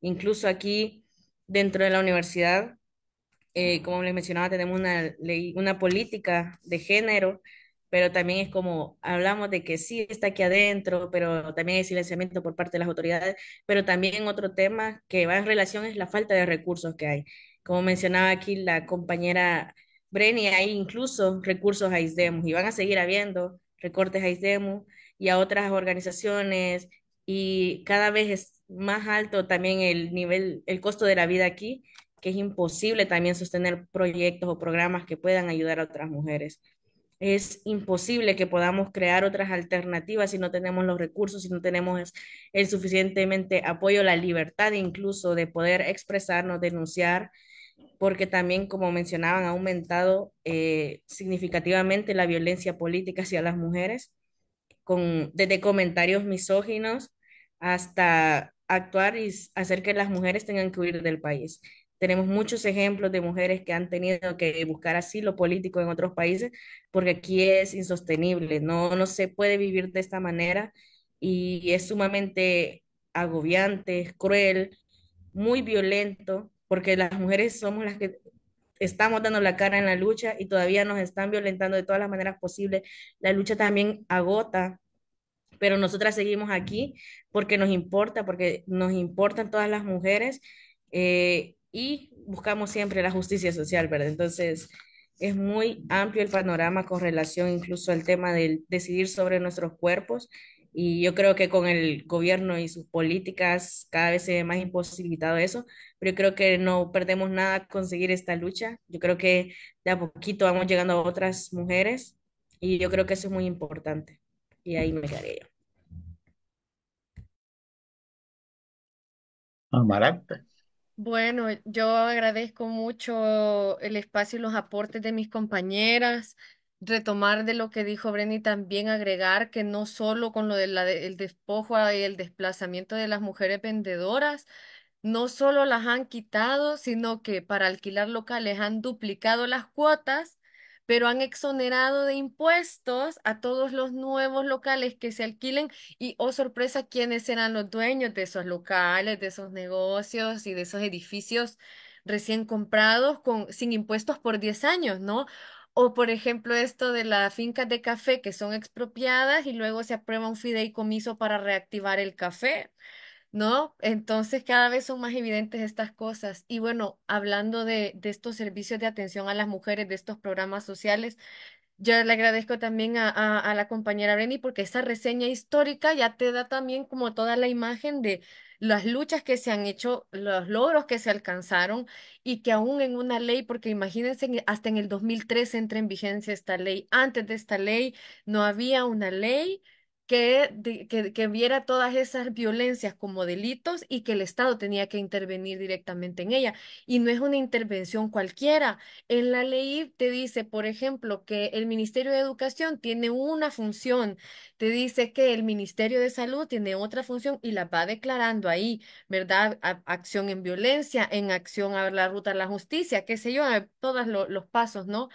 Incluso aquí, dentro de la universidad, eh, como les mencionaba, tenemos una ley, una política de género pero también es como hablamos de que sí está aquí adentro, pero también hay silenciamiento por parte de las autoridades, pero también otro tema que va en relación es la falta de recursos que hay. Como mencionaba aquí la compañera Breni, hay incluso recursos a ISDEMU, y van a seguir habiendo recortes a ISDEMU y a otras organizaciones y cada vez es más alto también el nivel, el costo de la vida aquí, que es imposible también sostener proyectos o programas que puedan ayudar a otras mujeres. Es imposible que podamos crear otras alternativas si no tenemos los recursos, si no tenemos el suficientemente apoyo, la libertad incluso de poder expresarnos, denunciar, porque también, como mencionaban, ha aumentado eh, significativamente la violencia política hacia las mujeres, con, desde comentarios misóginos hasta actuar y hacer que las mujeres tengan que huir del país. Tenemos muchos ejemplos de mujeres que han tenido que buscar asilo político en otros países porque aquí es insostenible, no, no se puede vivir de esta manera y es sumamente agobiante, es cruel, muy violento, porque las mujeres somos las que estamos dando la cara en la lucha y todavía nos están violentando de todas las maneras posibles. La lucha también agota, pero nosotras seguimos aquí porque nos importa, porque nos importan todas las mujeres. Eh, y buscamos siempre la justicia social, ¿verdad? Entonces, es muy amplio el panorama con relación incluso al tema del decidir sobre nuestros cuerpos y yo creo que con el gobierno y sus políticas cada vez se ve más imposibilitado eso, pero yo creo que no perdemos nada conseguir esta lucha. Yo creo que de a poquito vamos llegando a otras mujeres y yo creo que eso es muy importante. Y ahí me quedaré yo. Bueno, yo agradezco mucho el espacio y los aportes de mis compañeras. Retomar de lo que dijo Brenny, también agregar que no solo con lo del despojo y el desplazamiento de las mujeres vendedoras, no solo las han quitado, sino que para alquilar locales han duplicado las cuotas pero han exonerado de impuestos a todos los nuevos locales que se alquilen y, oh sorpresa, quiénes serán los dueños de esos locales, de esos negocios y de esos edificios recién comprados con, sin impuestos por 10 años, ¿no? O por ejemplo esto de las fincas de café que son expropiadas y luego se aprueba un fideicomiso para reactivar el café. ¿no? Entonces cada vez son más evidentes estas cosas. Y bueno, hablando de, estos servicios de atención a las mujeres, de estos programas sociales, yo le agradezco también a, la compañera Breni porque esa reseña histórica ya te da también como toda la imagen de las luchas que se han hecho, los logros que se alcanzaron y que aún en una ley, porque imagínense, hasta en el 2013 entra en vigencia esta ley, antes de esta ley no había una ley que, que, que, viera todas esas violencias como delitos y que el Estado tenía que intervenir directamente en ella. Y no es una intervención cualquiera. En la ley te dice, por ejemplo, que el Ministerio de Educación tiene una función, te dice que el Ministerio de Salud tiene otra función y la va declarando ahí, ¿verdad? acción en violencia, en acción a la ruta a la justicia, qué sé yo, a todos los pasos, ¿no?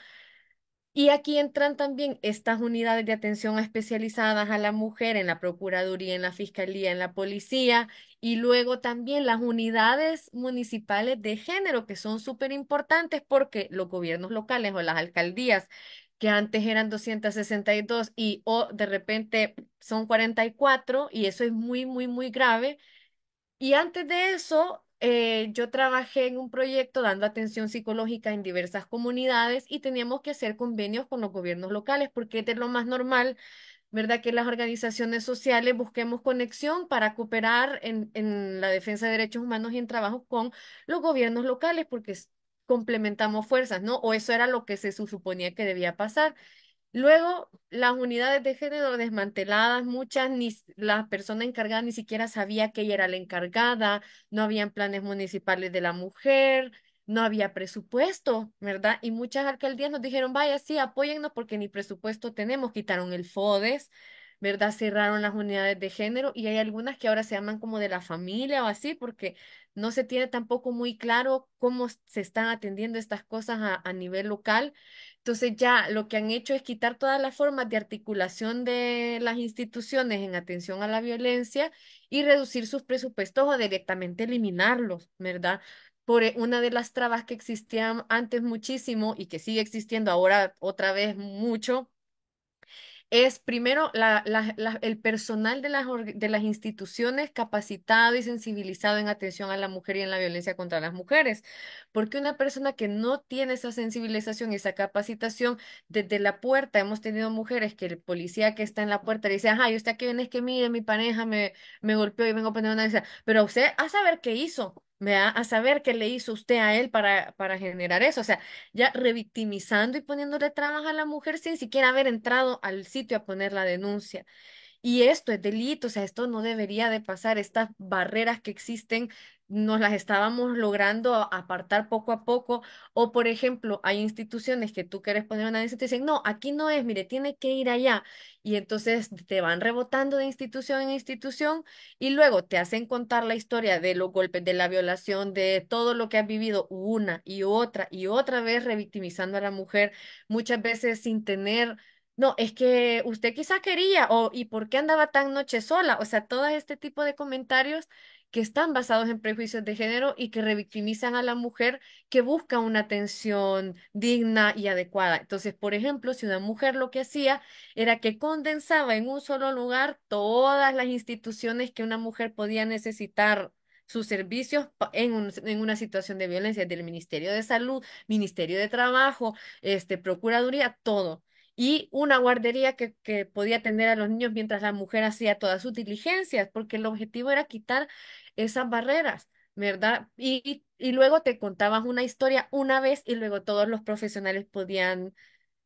Y aquí entran también estas unidades de atención especializadas a la mujer en la Procuraduría, en la Fiscalía, en la Policía y luego también las unidades municipales de género que son súper importantes porque los gobiernos locales o las alcaldías que antes eran 262 y o oh, de repente son 44 y eso es muy, muy, muy grave. Y antes de eso, eh, yo trabajé en un proyecto dando atención psicológica en diversas comunidades y teníamos que hacer convenios con los gobiernos locales porque es lo más normal, ¿verdad? Que las organizaciones sociales busquemos conexión para cooperar en, en la defensa de derechos humanos y en trabajo con los gobiernos locales porque complementamos fuerzas, ¿no? O eso era lo que se suponía que debía pasar. Luego, las unidades de género desmanteladas, muchas ni la persona encargada ni siquiera sabía que ella era la encargada, no habían planes municipales de la mujer, no había presupuesto, ¿verdad? Y muchas alcaldías nos dijeron, vaya, sí, apóyennos porque ni presupuesto tenemos, quitaron el FODES, ¿verdad? Cerraron las unidades de género y hay algunas que ahora se llaman como de la familia o así, porque no se tiene tampoco muy claro cómo se están atendiendo estas cosas a, nivel local. Entonces ya lo que han hecho es quitar todas las formas de articulación de las instituciones en atención a la violencia y reducir sus presupuestos o directamente eliminarlos, ¿verdad? Por eh, una de las trabas que existían antes muchísimo y que sigue existiendo ahora otra vez mucho, es primero el personal de las, de las instituciones capacitado y sensibilizado en atención a la mujer y en la violencia contra las mujeres, porque una persona que no tiene esa sensibilización y esa capacitación desde la puerta, hemos tenido mujeres que el policía que está en la puerta le dice, ajá, yo usted aquí viene es que mire, mi pareja me, me golpeó y vengo a poner una... Pero usted a saber qué hizo, a saber qué le hizo usted a él para, para generar eso. O sea, ya revictimizando y poniéndole trabas a la mujer sin siquiera haber entrado al sitio a poner la denuncia. Y esto es delito, o sea, esto no debería de pasar, estas barreras que existen nos las estábamos logrando apartar poco a poco. O, por ejemplo, hay instituciones que tú quieres poner una denuncia y te dicen, no, aquí no es, mire, tiene que ir allá. Y entonces te van rebotando de institución en institución y luego te hacen contar la historia de los golpes, de la violación, de todo lo que has vivido una y otra y otra vez revictimizando a la mujer, muchas veces sin tener no, es que usted quizá quería, o ¿y por qué andaba tan noche sola? O sea, todo este tipo de comentarios que están basados en prejuicios de género y que revictimizan a la mujer que busca una atención digna y adecuada. Entonces, por ejemplo, si una mujer lo que hacía era que condensaba en un solo lugar todas las instituciones que una mujer podía necesitar sus servicios en, en, una situación de violencia, del Ministerio de Salud, Ministerio de Trabajo, este, Procuraduría, todo y una guardería que, que podía atender a los niños mientras la mujer hacía todas sus diligencias, porque el objetivo era quitar esas barreras. ¿verdad? Y, y, luego te contabas una historia una vez y luego todos los profesionales podían,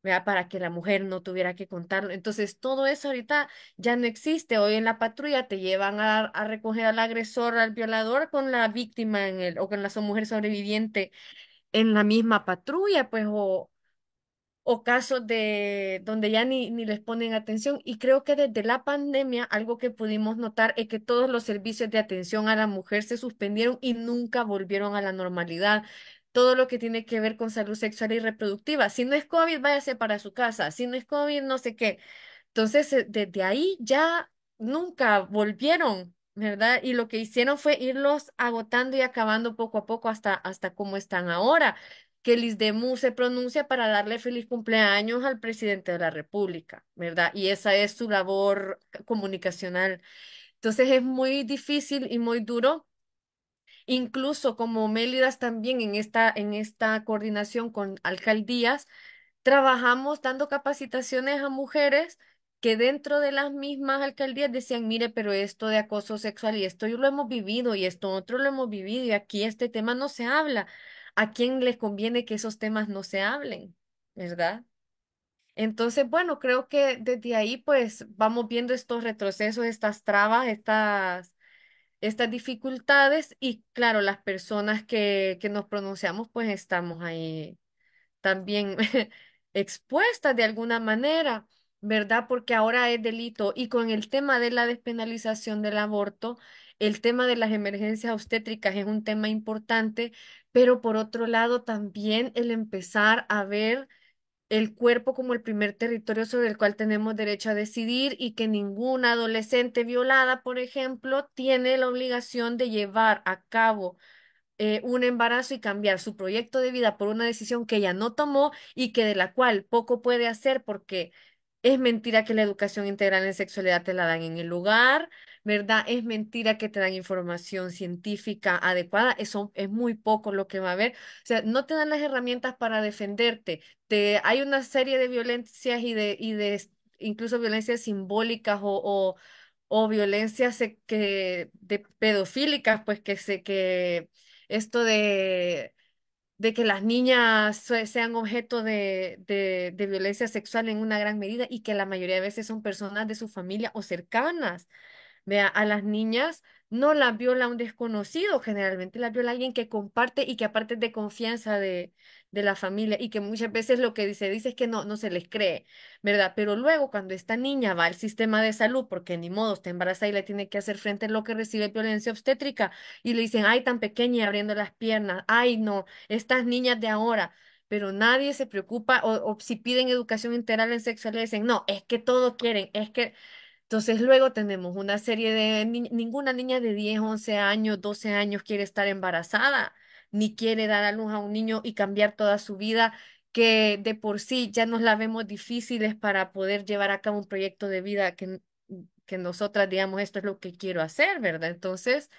¿verdad? Para que la mujer no tuviera que contarlo. Entonces, todo eso ahorita ya no existe. Hoy en la patrulla te llevan a, a recoger al agresor, al violador, con la víctima en el, o con la mujer sobreviviente en la misma patrulla, pues, o, o casos de donde ya ni, ni les ponen atención. Y creo que desde la pandemia algo que pudimos notar es que todos los servicios de atención a la mujer se suspendieron y nunca volvieron a la normalidad. Todo lo que tiene que ver con salud sexual y reproductiva. Si no es COVID, váyase para su casa. Si no es COVID, no sé qué. Entonces, eh, desde ahí ya nunca volvieron, ¿verdad? Y lo que hicieron fue irlos agotando y acabando poco a poco hasta, hasta cómo están ahora que Liz se pronuncia para darle feliz cumpleaños al presidente de la República, ¿verdad? Y esa es su labor comunicacional. Entonces es muy difícil y muy duro. Incluso como Mélidas también en esta, en esta coordinación con alcaldías, trabajamos dando capacitaciones a mujeres que dentro de las mismas alcaldías decían, mire, pero esto de acoso sexual y esto yo lo hemos vivido y esto otro lo hemos vivido y aquí este tema no se habla. ¿a quién les conviene que esos temas no se hablen? ¿Verdad? Entonces, bueno, creo que desde ahí pues vamos viendo estos retrocesos, estas trabas, estas, estas dificultades y claro, las personas que, que nos pronunciamos pues estamos ahí también [laughs] expuestas de alguna manera, ¿verdad? Porque ahora es delito y con el tema de la despenalización del aborto el tema de las emergencias obstétricas es un tema importante, pero por otro lado también el empezar a ver el cuerpo como el primer territorio sobre el cual tenemos derecho a decidir y que ninguna adolescente violada, por ejemplo, tiene la obligación de llevar a cabo eh, un embarazo y cambiar su proyecto de vida por una decisión que ella no tomó y que de la cual poco puede hacer porque es mentira que la educación integral en sexualidad te la dan en el lugar, ¿verdad? Es mentira que te dan información científica adecuada, eso es muy poco lo que va a haber. O sea, no te dan las herramientas para defenderte. Te, hay una serie de violencias y de, y de incluso violencias simbólicas o, o, violencias eh, que, de pedofílicas, pues que se que esto de de que las niñas sean objeto de, de, de, violencia sexual en una gran medida y que la mayoría de veces son personas de su familia o cercanas. Vea, a las niñas no la viola un desconocido, generalmente la viola alguien que comparte y que aparte es de confianza de, de la familia y que muchas veces lo que se dice es que no, no se les cree, ¿verdad? Pero luego cuando esta niña va al sistema de salud, porque ni modo está embarazada y le tiene que hacer frente a lo que recibe violencia obstétrica y le dicen, ay, tan pequeña y abriendo las piernas, ay, no, estas niñas de ahora pero nadie se preocupa o, o si piden educación integral en sexualidad dicen, no, es que todos quieren, es que entonces luego tenemos una serie de, ninguna niña de 10, 11 años, 12 años quiere estar embarazada, ni quiere dar a luz a un niño y cambiar toda su vida, que de por sí ya nos la vemos difíciles para poder llevar a cabo un proyecto de vida que, que nosotras digamos, esto es lo que quiero hacer, ¿verdad? Entonces,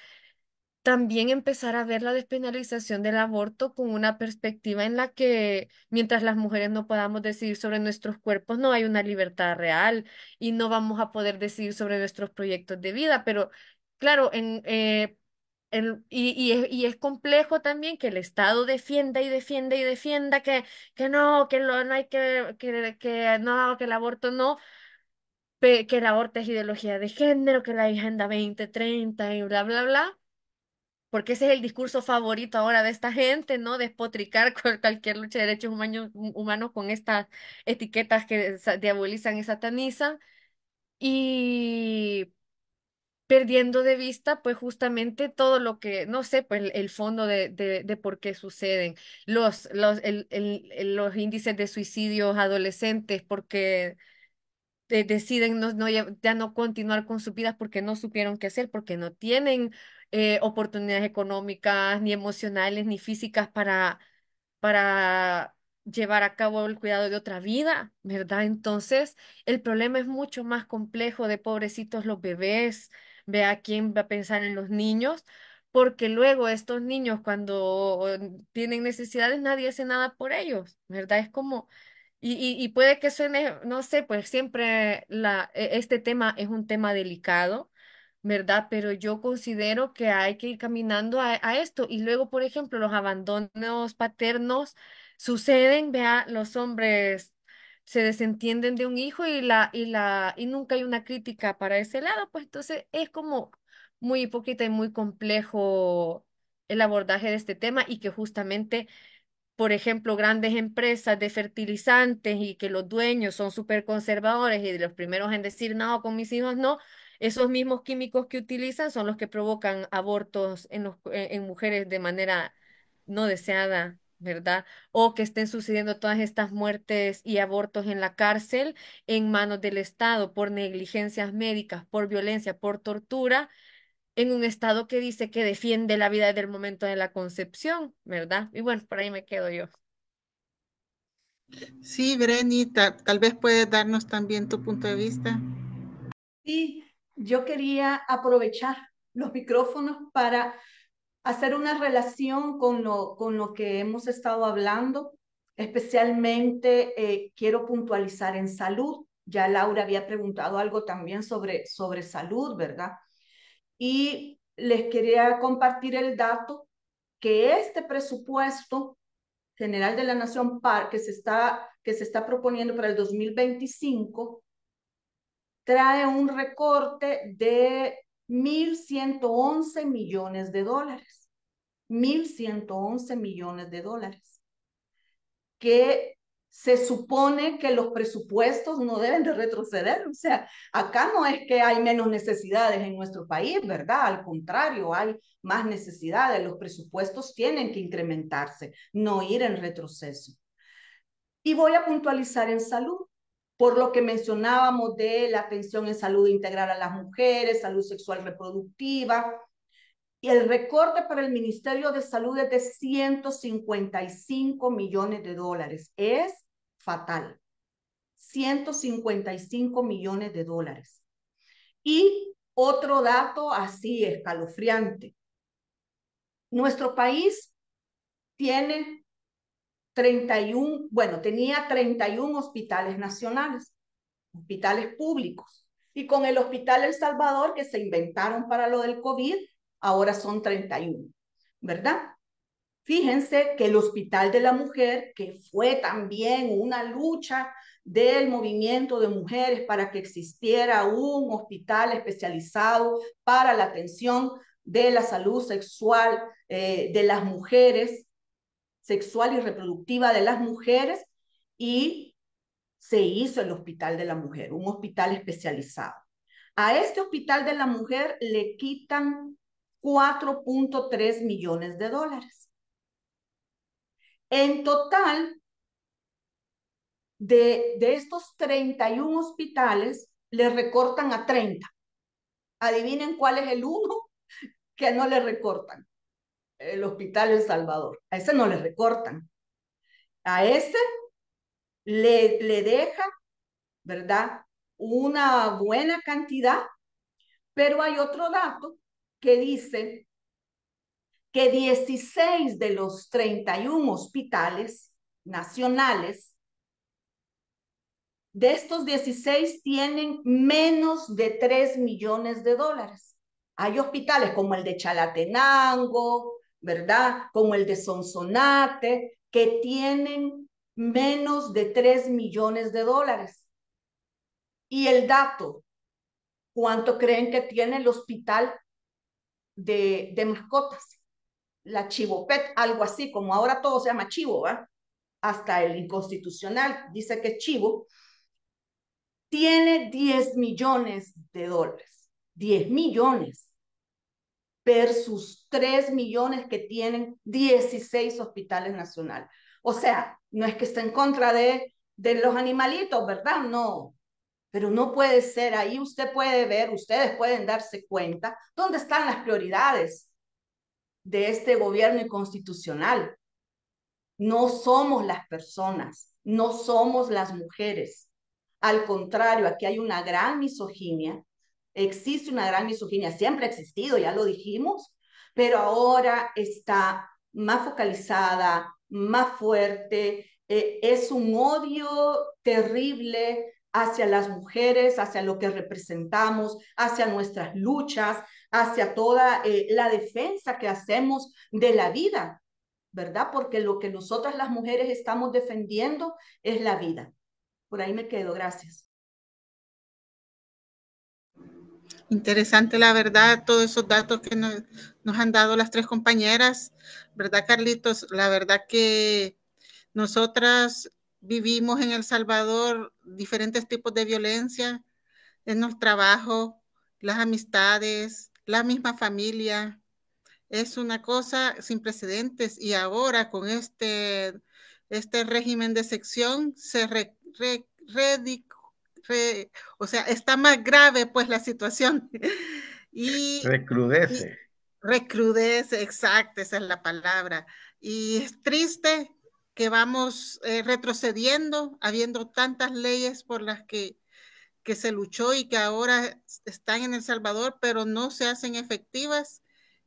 también empezar a ver la despenalización del aborto con una perspectiva en la que mientras las mujeres no podamos decidir sobre nuestros cuerpos, no hay una libertad real y no vamos a poder decidir sobre nuestros proyectos de vida. Pero claro, en, eh, y, y, es, y, es, complejo también que el Estado defienda y defienda y defienda que, que no, que no hay que, que, que, no, que el aborto no, que el aborto es ideología de género, que la agenda 2030 y bla, bla, bla porque ese es el discurso favorito ahora de esta gente, ¿no? Despotricar [laughs] cualquier lucha de derechos humanos, humanos con estas etiquetas que diabolizan y satanizan. Y perdiendo de vista, pues justamente todo lo que, no sé, pues el fondo de, de, de por qué suceden, los, los, el, el, los índices de suicidios adolescentes, porque deciden no, no, ya no continuar con sus vidas porque no supieron qué hacer, porque no tienen eh, oportunidades económicas, ni emocionales, ni físicas para, para llevar a cabo el cuidado de otra vida, ¿verdad? Entonces, el problema es mucho más complejo de pobrecitos los bebés, vea quién va a pensar en los niños, porque luego estos niños cuando tienen necesidades nadie hace nada por ellos, ¿verdad? Es como, y, y puede que suene, no sé, pues siempre la, e, este tema es un tema delicado ¿verdad? Pero yo considero que hay que ir caminando a, esto. Y luego, por ejemplo, los abandonos paternos suceden, vea, los hombres se desentienden de un hijo y la y la y nunca hay una crítica para ese lado, pues entonces es como muy hipócrita y muy complejo el abordaje de este tema y que justamente por ejemplo, grandes empresas de fertilizantes y que los dueños son súper conservadores y de los primeros en decir, no, con mis hijos no, esos mismos químicos que utilizan son los que provocan abortos eh, en, mujeres de manera no deseada, ¿verdad? O que estén sucediendo todas estas muertes y abortos en la cárcel en manos del Estado por negligencias médicas, por violencia, por tortura, en un Estado que dice que defiende la vida desde el momento de la concepción, ¿verdad? Y bueno, por ahí me quedo yo. Sí, Brenita, tal vez puedes darnos también tu punto de vista. Sí, yo quería aprovechar los micrófonos para hacer una relación con lo, con lo que hemos estado hablando. Especialmente eh, quiero puntualizar en salud. Ya Laura había preguntado algo también sobre, sobre salud, ¿verdad? Y les quería compartir el dato que este presupuesto general de la Nación PAR que se está, que se está proponiendo para el 2025 trae un recorte de 1.111 millones de dólares. 1.111 millones de dólares. Que se supone que los presupuestos no deben de retroceder. O sea, acá no es que hay menos necesidades en nuestro país, ¿verdad? Al contrario, hay más necesidades. Los presupuestos tienen que incrementarse, no ir en retroceso. Y voy a puntualizar en salud por lo que mencionábamos de la atención en salud integral a las mujeres, salud sexual reproductiva. Y el recorte para el Ministerio de Salud es de 155 millones de dólares. Es fatal. 155 millones de dólares. Y otro dato así escalofriante. Nuestro país tiene 31, bueno, tenía 31 hospitales nacionales, hospitales públicos. Y con el Hospital El Salvador, que se inventaron para lo del COVID, ahora son 31, ¿verdad? Fíjense que el Hospital de la Mujer, que fue también una lucha del movimiento de mujeres para que existiera un hospital especializado para la atención de la salud sexual eh, de las mujeres, sexual y reproductiva de las mujeres y se hizo el Hospital de la Mujer, un hospital especializado. A este Hospital de la Mujer le quitan 4.3 millones de dólares. En total, de, de, estos 31 hospitales, le recortan a 30. Adivinen cuál es el uno que no le recortan el hospital El Salvador. A ese no le recortan. A ese le, le deja, ¿verdad? Una buena cantidad, pero hay otro dato que dice que 16 de los 31 hospitales nacionales, de estos 16 tienen menos de 3 millones de dólares. Hay hospitales como el de Chalatenango, ¿verdad? Como el de Sonsonate, que tienen menos de 3 millones de dólares. Y el dato, ¿cuánto creen que tiene el hospital de, de mascotas? La Chivopet, algo así, como ahora todo se llama Chivo, ¿verdad? hasta el inconstitucional dice que Chivo, tiene 10 millones de dólares. 10 millones versus 3 millones que tienen 16 hospitales nacionales. O sea, no es que esté en contra de, de los animalitos, ¿verdad? No, pero no puede ser. Ahí usted puede ver, ustedes pueden darse cuenta dónde están las prioridades de este gobierno inconstitucional. No somos las personas, no somos las mujeres. Al contrario, aquí hay una gran misoginia, Existe una gran misoginia, siempre ha existido, ya lo dijimos, pero ahora está más focalizada, más fuerte, eh, es un odio terrible hacia las mujeres, hacia lo que representamos, hacia nuestras luchas, hacia toda eh, la defensa que hacemos de la vida, ¿verdad? Porque lo que nosotras las mujeres estamos defendiendo es la vida. Por ahí me quedo, gracias. Interesante, la verdad, todos esos datos que nos, han dado las tres compañeras, ¿verdad, Carlitos? La verdad que nosotras vivimos en El Salvador diferentes tipos de violencia en el trabajo, las amistades, la misma familia. Es una cosa sin precedentes y ahora con este, este régimen de sección se re, o sea, está más grave pues la situación. [laughs] y recrudece. recrudece, exacto, esa es la palabra. Y es triste que vamos eh, retrocediendo, habiendo tantas leyes por las que, que se luchó y que ahora están en El Salvador, pero no se hacen efectivas.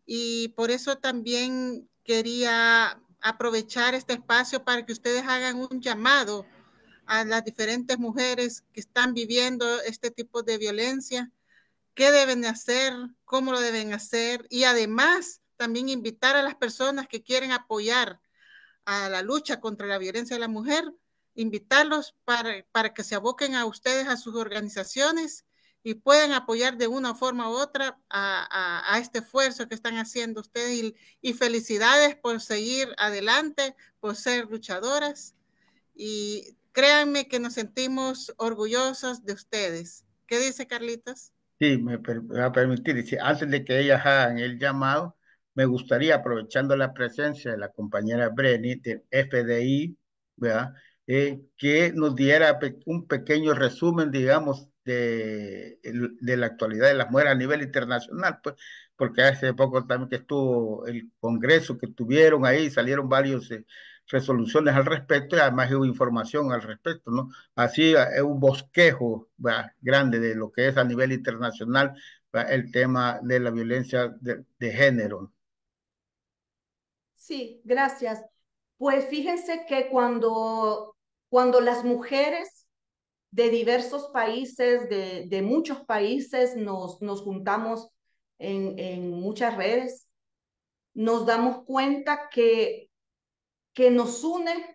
Y por eso también quería aprovechar este espacio para que ustedes hagan un llamado a las diferentes mujeres que están viviendo este tipo de violencia, qué deben hacer, cómo lo deben hacer y además también invitar a las personas que quieren apoyar a la lucha contra la violencia de la mujer, invitarlos para, para que se aboquen a ustedes, a sus organizaciones y puedan apoyar de una forma u otra a, este esfuerzo que están haciendo ustedes y, y, felicidades por seguir adelante, por ser luchadoras y créanme que nos sentimos orgullosos de ustedes. ¿Qué dice Carlitos? Sí, me, va a permitir, antes de que ellas hagan el llamado, me gustaría, aprovechando la presencia de la compañera Brenny, del FDI, ¿verdad? Eh, que nos diera un pequeño resumen, digamos, de, de, la actualidad de las mujeres a nivel internacional, pues, porque hace poco también que estuvo el congreso que tuvieron ahí, salieron varios... Eh, resoluciones al respecto y además información al respecto, ¿no? Así eh, es un bosquejo grande de lo que es a nivel internacional el tema de la violencia de, de género. Sí, gracias. Pues fíjense que cuando, cuando las mujeres de diversos países, de, de muchos países, nos, nos juntamos en, en muchas redes, nos damos cuenta que que nos une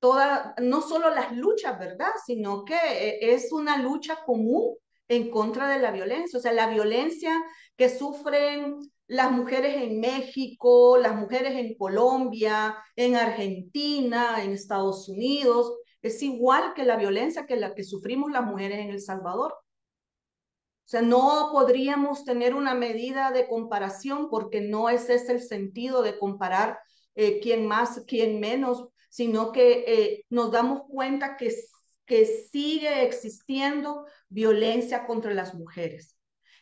toda, no solo las luchas, ¿verdad? Sino que eh, es una lucha común en contra de la violencia, o sea, la violencia que sufren las mujeres en México, las mujeres en Colombia, en Argentina, en Estados Unidos, es igual que la violencia que la que sufrimos las mujeres en El Salvador. O sea, no podríamos tener una medida de comparación porque no es ese el sentido de comparar eh, quién más, quién menos, sino que eh, nos damos cuenta que, que sigue existiendo violencia contra las mujeres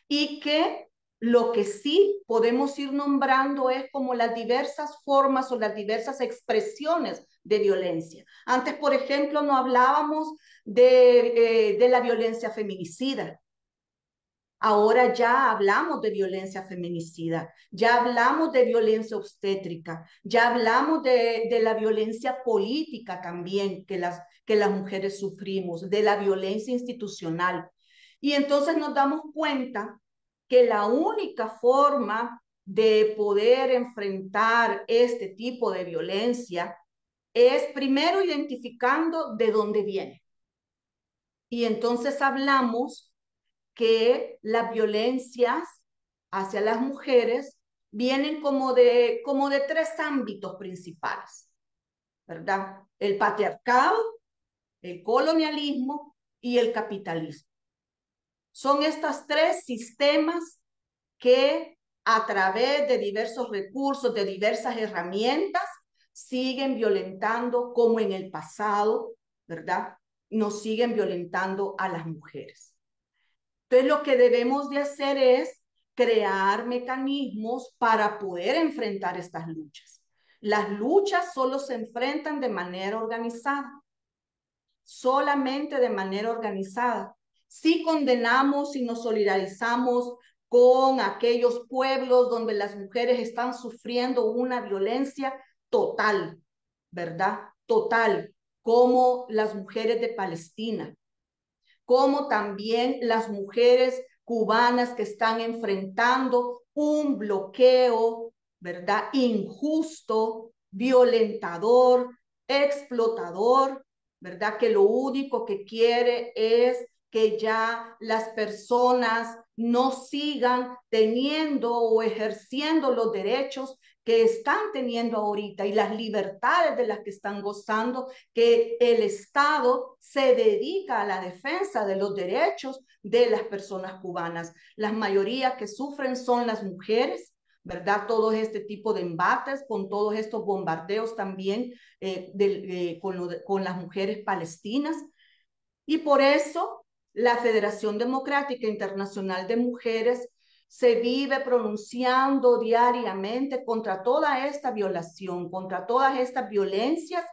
y que lo que sí podemos ir nombrando es como las diversas formas o las diversas expresiones de violencia. Antes, por ejemplo, no hablábamos de, eh, de la violencia feminicida, Ahora ya hablamos de violencia feminicida, ya hablamos de violencia obstétrica, ya hablamos de, la violencia política también que las, que las mujeres sufrimos, de la violencia institucional. Y entonces nos damos cuenta que la única forma de poder enfrentar este tipo de violencia es primero identificando de dónde viene. Y entonces hablamos que las violencias hacia las mujeres vienen como de, como de tres ámbitos principales, ¿verdad? El patriarcado, el colonialismo y el capitalismo. Son estas tres sistemas que a través de diversos recursos, de diversas herramientas, siguen violentando como en el pasado, ¿verdad? Nos siguen violentando a las mujeres. Entonces, lo que debemos de hacer es crear mecanismos para poder enfrentar estas luchas. Las luchas solo se enfrentan de manera organizada, solamente de manera organizada. Si condenamos y nos solidarizamos con aquellos pueblos donde las mujeres están sufriendo una violencia total, ¿verdad? Total, como las mujeres de Palestina, como también las mujeres cubanas que están enfrentando un bloqueo, ¿verdad? Injusto, violentador, explotador, ¿verdad? Que lo único que quiere es que ya las personas no sigan teniendo o ejerciendo los derechos que están teniendo ahorita y las libertades de las que están gozando, que el Estado se dedica a la defensa de los derechos de las personas cubanas. Las mayorías que sufren son las mujeres, ¿verdad? Todo este tipo de embates, con todos estos bombardeos también eh, eh, con, con las mujeres palestinas. Y por eso la Federación Democrática Internacional de Mujeres se vive pronunciando diariamente contra toda esta violación, contra todas estas violencias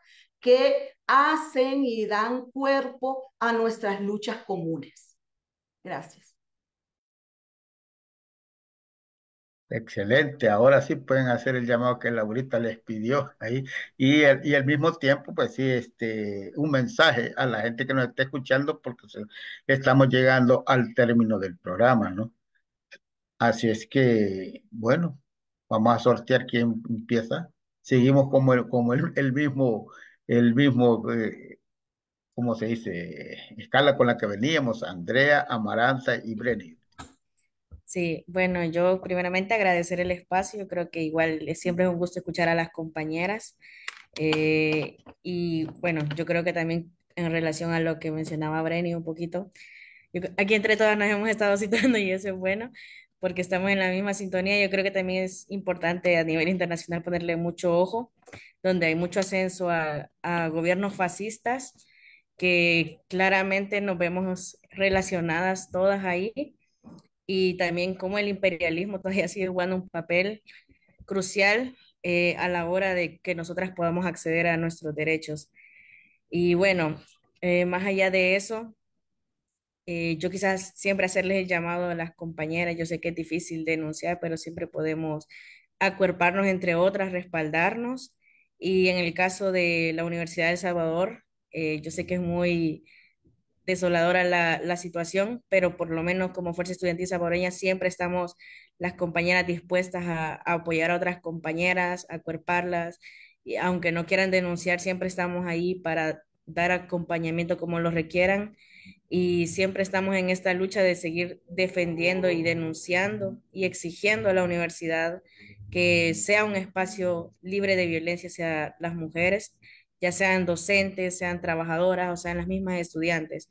que hacen y dan cuerpo a nuestras luchas comunes. Gracias. Excelente, ahora sí pueden hacer el llamado que Laurita les pidió ahí y, al mismo tiempo, pues sí, este, un mensaje a la gente que nos está escuchando porque estamos llegando al término del programa, ¿no? Así es que, bueno, vamos a sortear quién empieza. Seguimos como el, como el, mismo, el mismo, eh, ¿cómo se dice? Escala con la que veníamos, Andrea, Amaranta y Brenny. Sí, bueno, yo primeramente agradecer el espacio, creo que igual siempre es un gusto escuchar a las compañeras. Eh, y bueno, yo creo que también en relación a lo que mencionaba Brenny un poquito, aquí entre todas nos hemos estado [laughs] citando y eso es bueno, porque estamos en la misma sintonía. Yo creo que también es importante a nivel internacional ponerle mucho ojo, donde hay mucho ascenso a, gobiernos fascistas, que claramente nos vemos relacionadas todas ahí, y también cómo el imperialismo todavía sigue jugando un papel crucial eh, a la hora de que nosotras podamos acceder a nuestros derechos. Y bueno, eh, más allá de eso, eh, yo quizás siempre hacerles el llamado a las compañeras, yo sé que es difícil denunciar, pero siempre podemos acuerparnos entre otras, respaldarnos. Y en el caso de la Universidad de Salvador, eh, yo sé que es muy desoladora la, situación, pero por lo menos como Fuerza Estudiantil Salvadoreña siempre estamos las compañeras dispuestas a, apoyar a otras compañeras, a acuerparlas, y aunque no quieran denunciar, siempre estamos ahí para dar acompañamiento como lo requieran y siempre estamos en esta lucha de seguir defendiendo y denunciando y exigiendo a la universidad que sea un espacio libre de violencia hacia las mujeres, ya sean docentes, sean trabajadoras o sean las mismas estudiantes.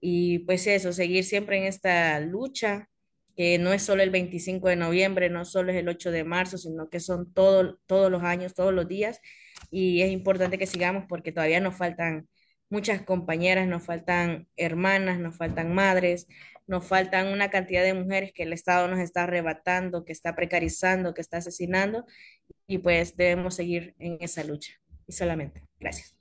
Y pues eso, seguir siempre en esta lucha, que no es solo el 25 de noviembre, no solo es el 8 de marzo, sino que son todos los años, todos los días. Y es importante que sigamos porque todavía nos faltan muchas compañeras, nos faltan hermanas, nos faltan madres, nos faltan una cantidad de mujeres que el Estado nos está arrebatando, que está precarizando, que está asesinando, y pues debemos seguir en esa lucha. Y solamente, gracias.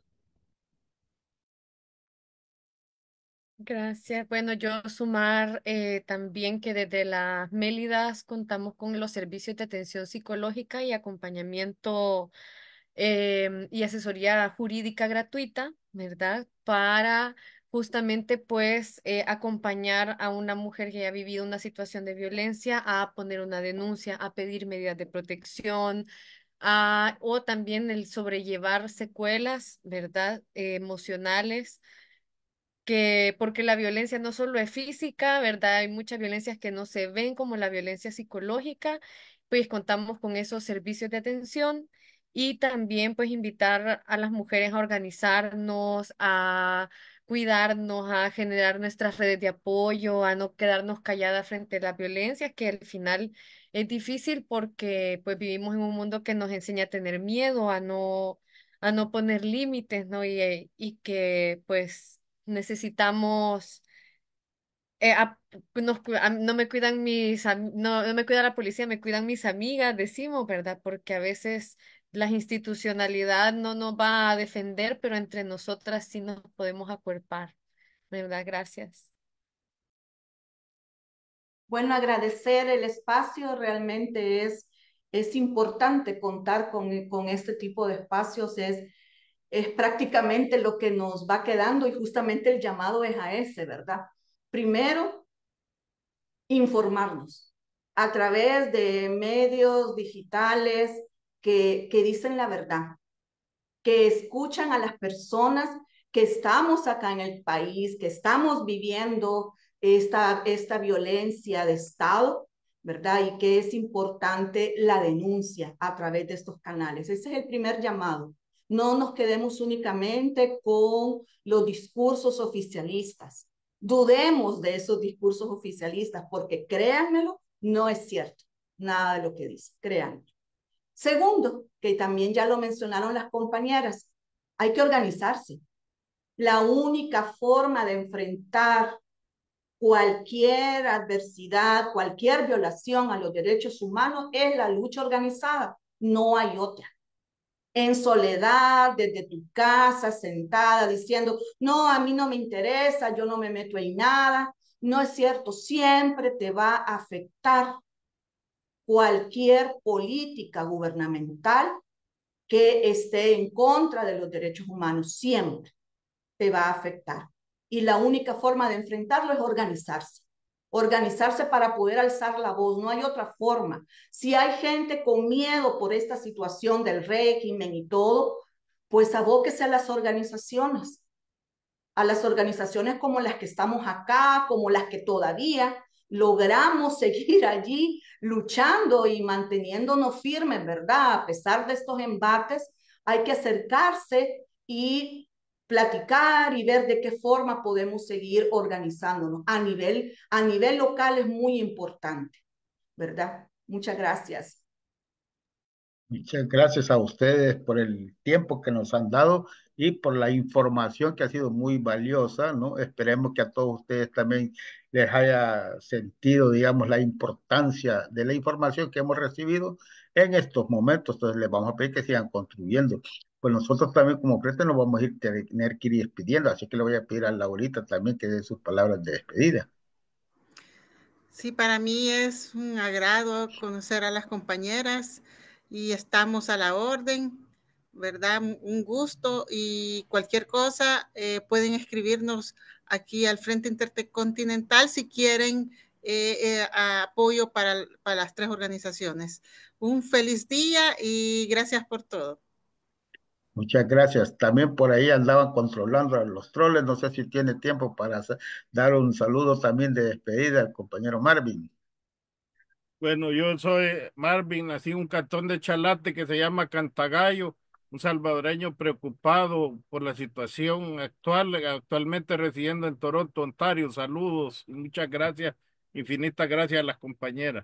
Gracias. Bueno, yo sumar eh, también que desde las Mélidas contamos con los servicios de atención psicológica y acompañamiento Em, y asesoría jurídica gratuita, ¿verdad? Para justamente pues eh, acompañar a una mujer que haya vivido una situación de violencia a poner una denuncia, a pedir medidas de protección, a, o también el sobrellevar secuelas, ¿verdad? emocionales, que porque la violencia no solo es física, ¿verdad? Hay muchas violencias que no se ven como la violencia psicológica, pues contamos con esos servicios de atención y también pues invitar a las mujeres a organizarnos, a cuidarnos, a generar nuestras redes de apoyo, a no quedarnos calladas frente a la violencia, que al final es difícil porque pues vivimos en un mundo que nos enseña a tener miedo, a no, a no poner límites, ¿no? Y, eh, y que pues necesitamos eh, no me cuidan mis, no, no me cuida la policía, me cuidan mis amigas, decimos, ¿verdad? Porque a veces la institucionalidad no nos va a defender, pero entre nosotras sí nos podemos acuerpar. ¿Verdad? Gracias. Bueno, agradecer el espacio, realmente es, es importante contar con, con este tipo de espacios, es, es prácticamente lo que nos va quedando y justamente el llamado es a ese, ¿verdad? Primero, informarnos a través de medios digitales, que, dicen la verdad, que escuchan a las personas que estamos acá en el país, que estamos viviendo esta, esta violencia de Estado, ¿verdad? Y que es importante la denuncia a través de estos canales. Ese es el primer llamado. No nos quedemos únicamente con los discursos oficialistas. Dudemos de esos discursos oficialistas porque créanmelo, no es cierto nada de lo que dice. Créanlo. Segundo, que también ya lo mencionaron las compañeras, hay que organizarse. La única forma de enfrentar cualquier adversidad, cualquier violación a los derechos humanos es la lucha organizada, no hay otra. En soledad, desde tu casa, sentada, diciendo, no, a mí no me interesa, yo no me meto en nada. No es cierto, siempre te va a afectar cualquier política gubernamental que esté en contra de los derechos humanos, siempre te va a afectar. Y la única forma de enfrentarlo es organizarse, organizarse para poder alzar la voz, no hay otra forma. Si hay gente con miedo por esta situación del régimen y todo, pues abóquese a las organizaciones, a las organizaciones como las que estamos acá, como las que todavía logramos [laughs] seguir allí luchando y manteniéndonos firmes, ¿verdad? A pesar de estos embates, hay que acercarse y platicar y ver de qué forma podemos seguir organizándonos. A nivel, a nivel local es muy importante, ¿verdad? Muchas gracias. Muchas gracias a ustedes por el tiempo que nos han dado y por la información que ha sido muy valiosa, ¿no? Esperemos que a todos ustedes también les haya sentido, digamos, la importancia de la información que hemos recibido en estos momentos. Entonces, les vamos a pedir que sigan construyendo. Pues nosotros también como prensa nos vamos a ir tener que ir despidiendo, así que le voy a pedir a Laurita también que dé sus palabras de despedida. Sí, para mí es un agrado conocer a las compañeras y estamos a la orden ¿verdad? Un gusto y cualquier cosa eh, pueden escribirnos aquí al Frente Intercontinental si quieren eh, eh, apoyo para, para las tres organizaciones. Un feliz día y gracias por todo. Muchas gracias. También por ahí andaban controlando a los troles. No sé si tiene tiempo para dar un saludo también de despedida al compañero Marvin. Bueno, yo soy Marvin, nací un cantón de Chalate que se llama Cantagallo un salvadoreño preocupado por la situación actual, actualmente residiendo en Toronto, Ontario. Saludos y muchas gracias, infinitas gracias a las compañeras.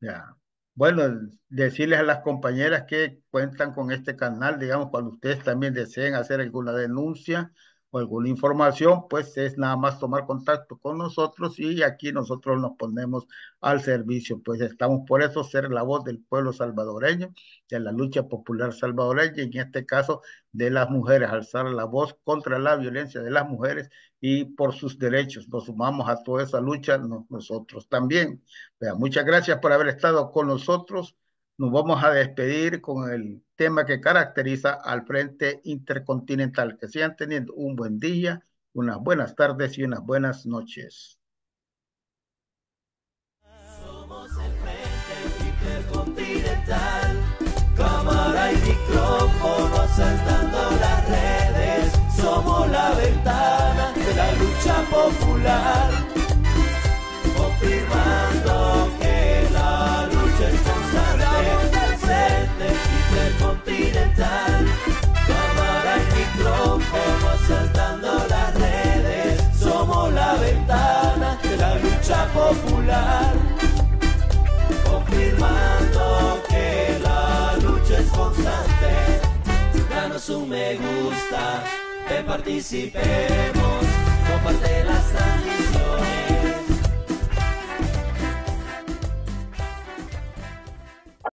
Ya. Bueno, decirles a las compañeras que cuentan con este canal, digamos, cuando ustedes también deseen hacer alguna denuncia, alguna información, pues es nada más tomar contacto con nosotros y aquí nosotros nos ponemos al servicio. Pues estamos por eso ser la voz del pueblo salvadoreño, de la lucha popular salvadoreña, y en este caso de las mujeres, alzar la voz contra la violencia de las mujeres y por sus derechos. Nos sumamos a toda esa lucha nosotros también. Pero muchas gracias por haber estado con nosotros nos vamos a despedir con el tema que caracteriza al Frente Intercontinental. Que sigan teniendo un buen día, unas buenas tardes y unas buenas noches. Somos el Frente Intercontinental, cámara y micrófono saltando las redes. Somos la ventana de la lucha popular, confirmando saltando las redes, somos la ventana de la lucha popular, confirmando que la lucha es constante. Danos un me gusta, que participemos, comparte las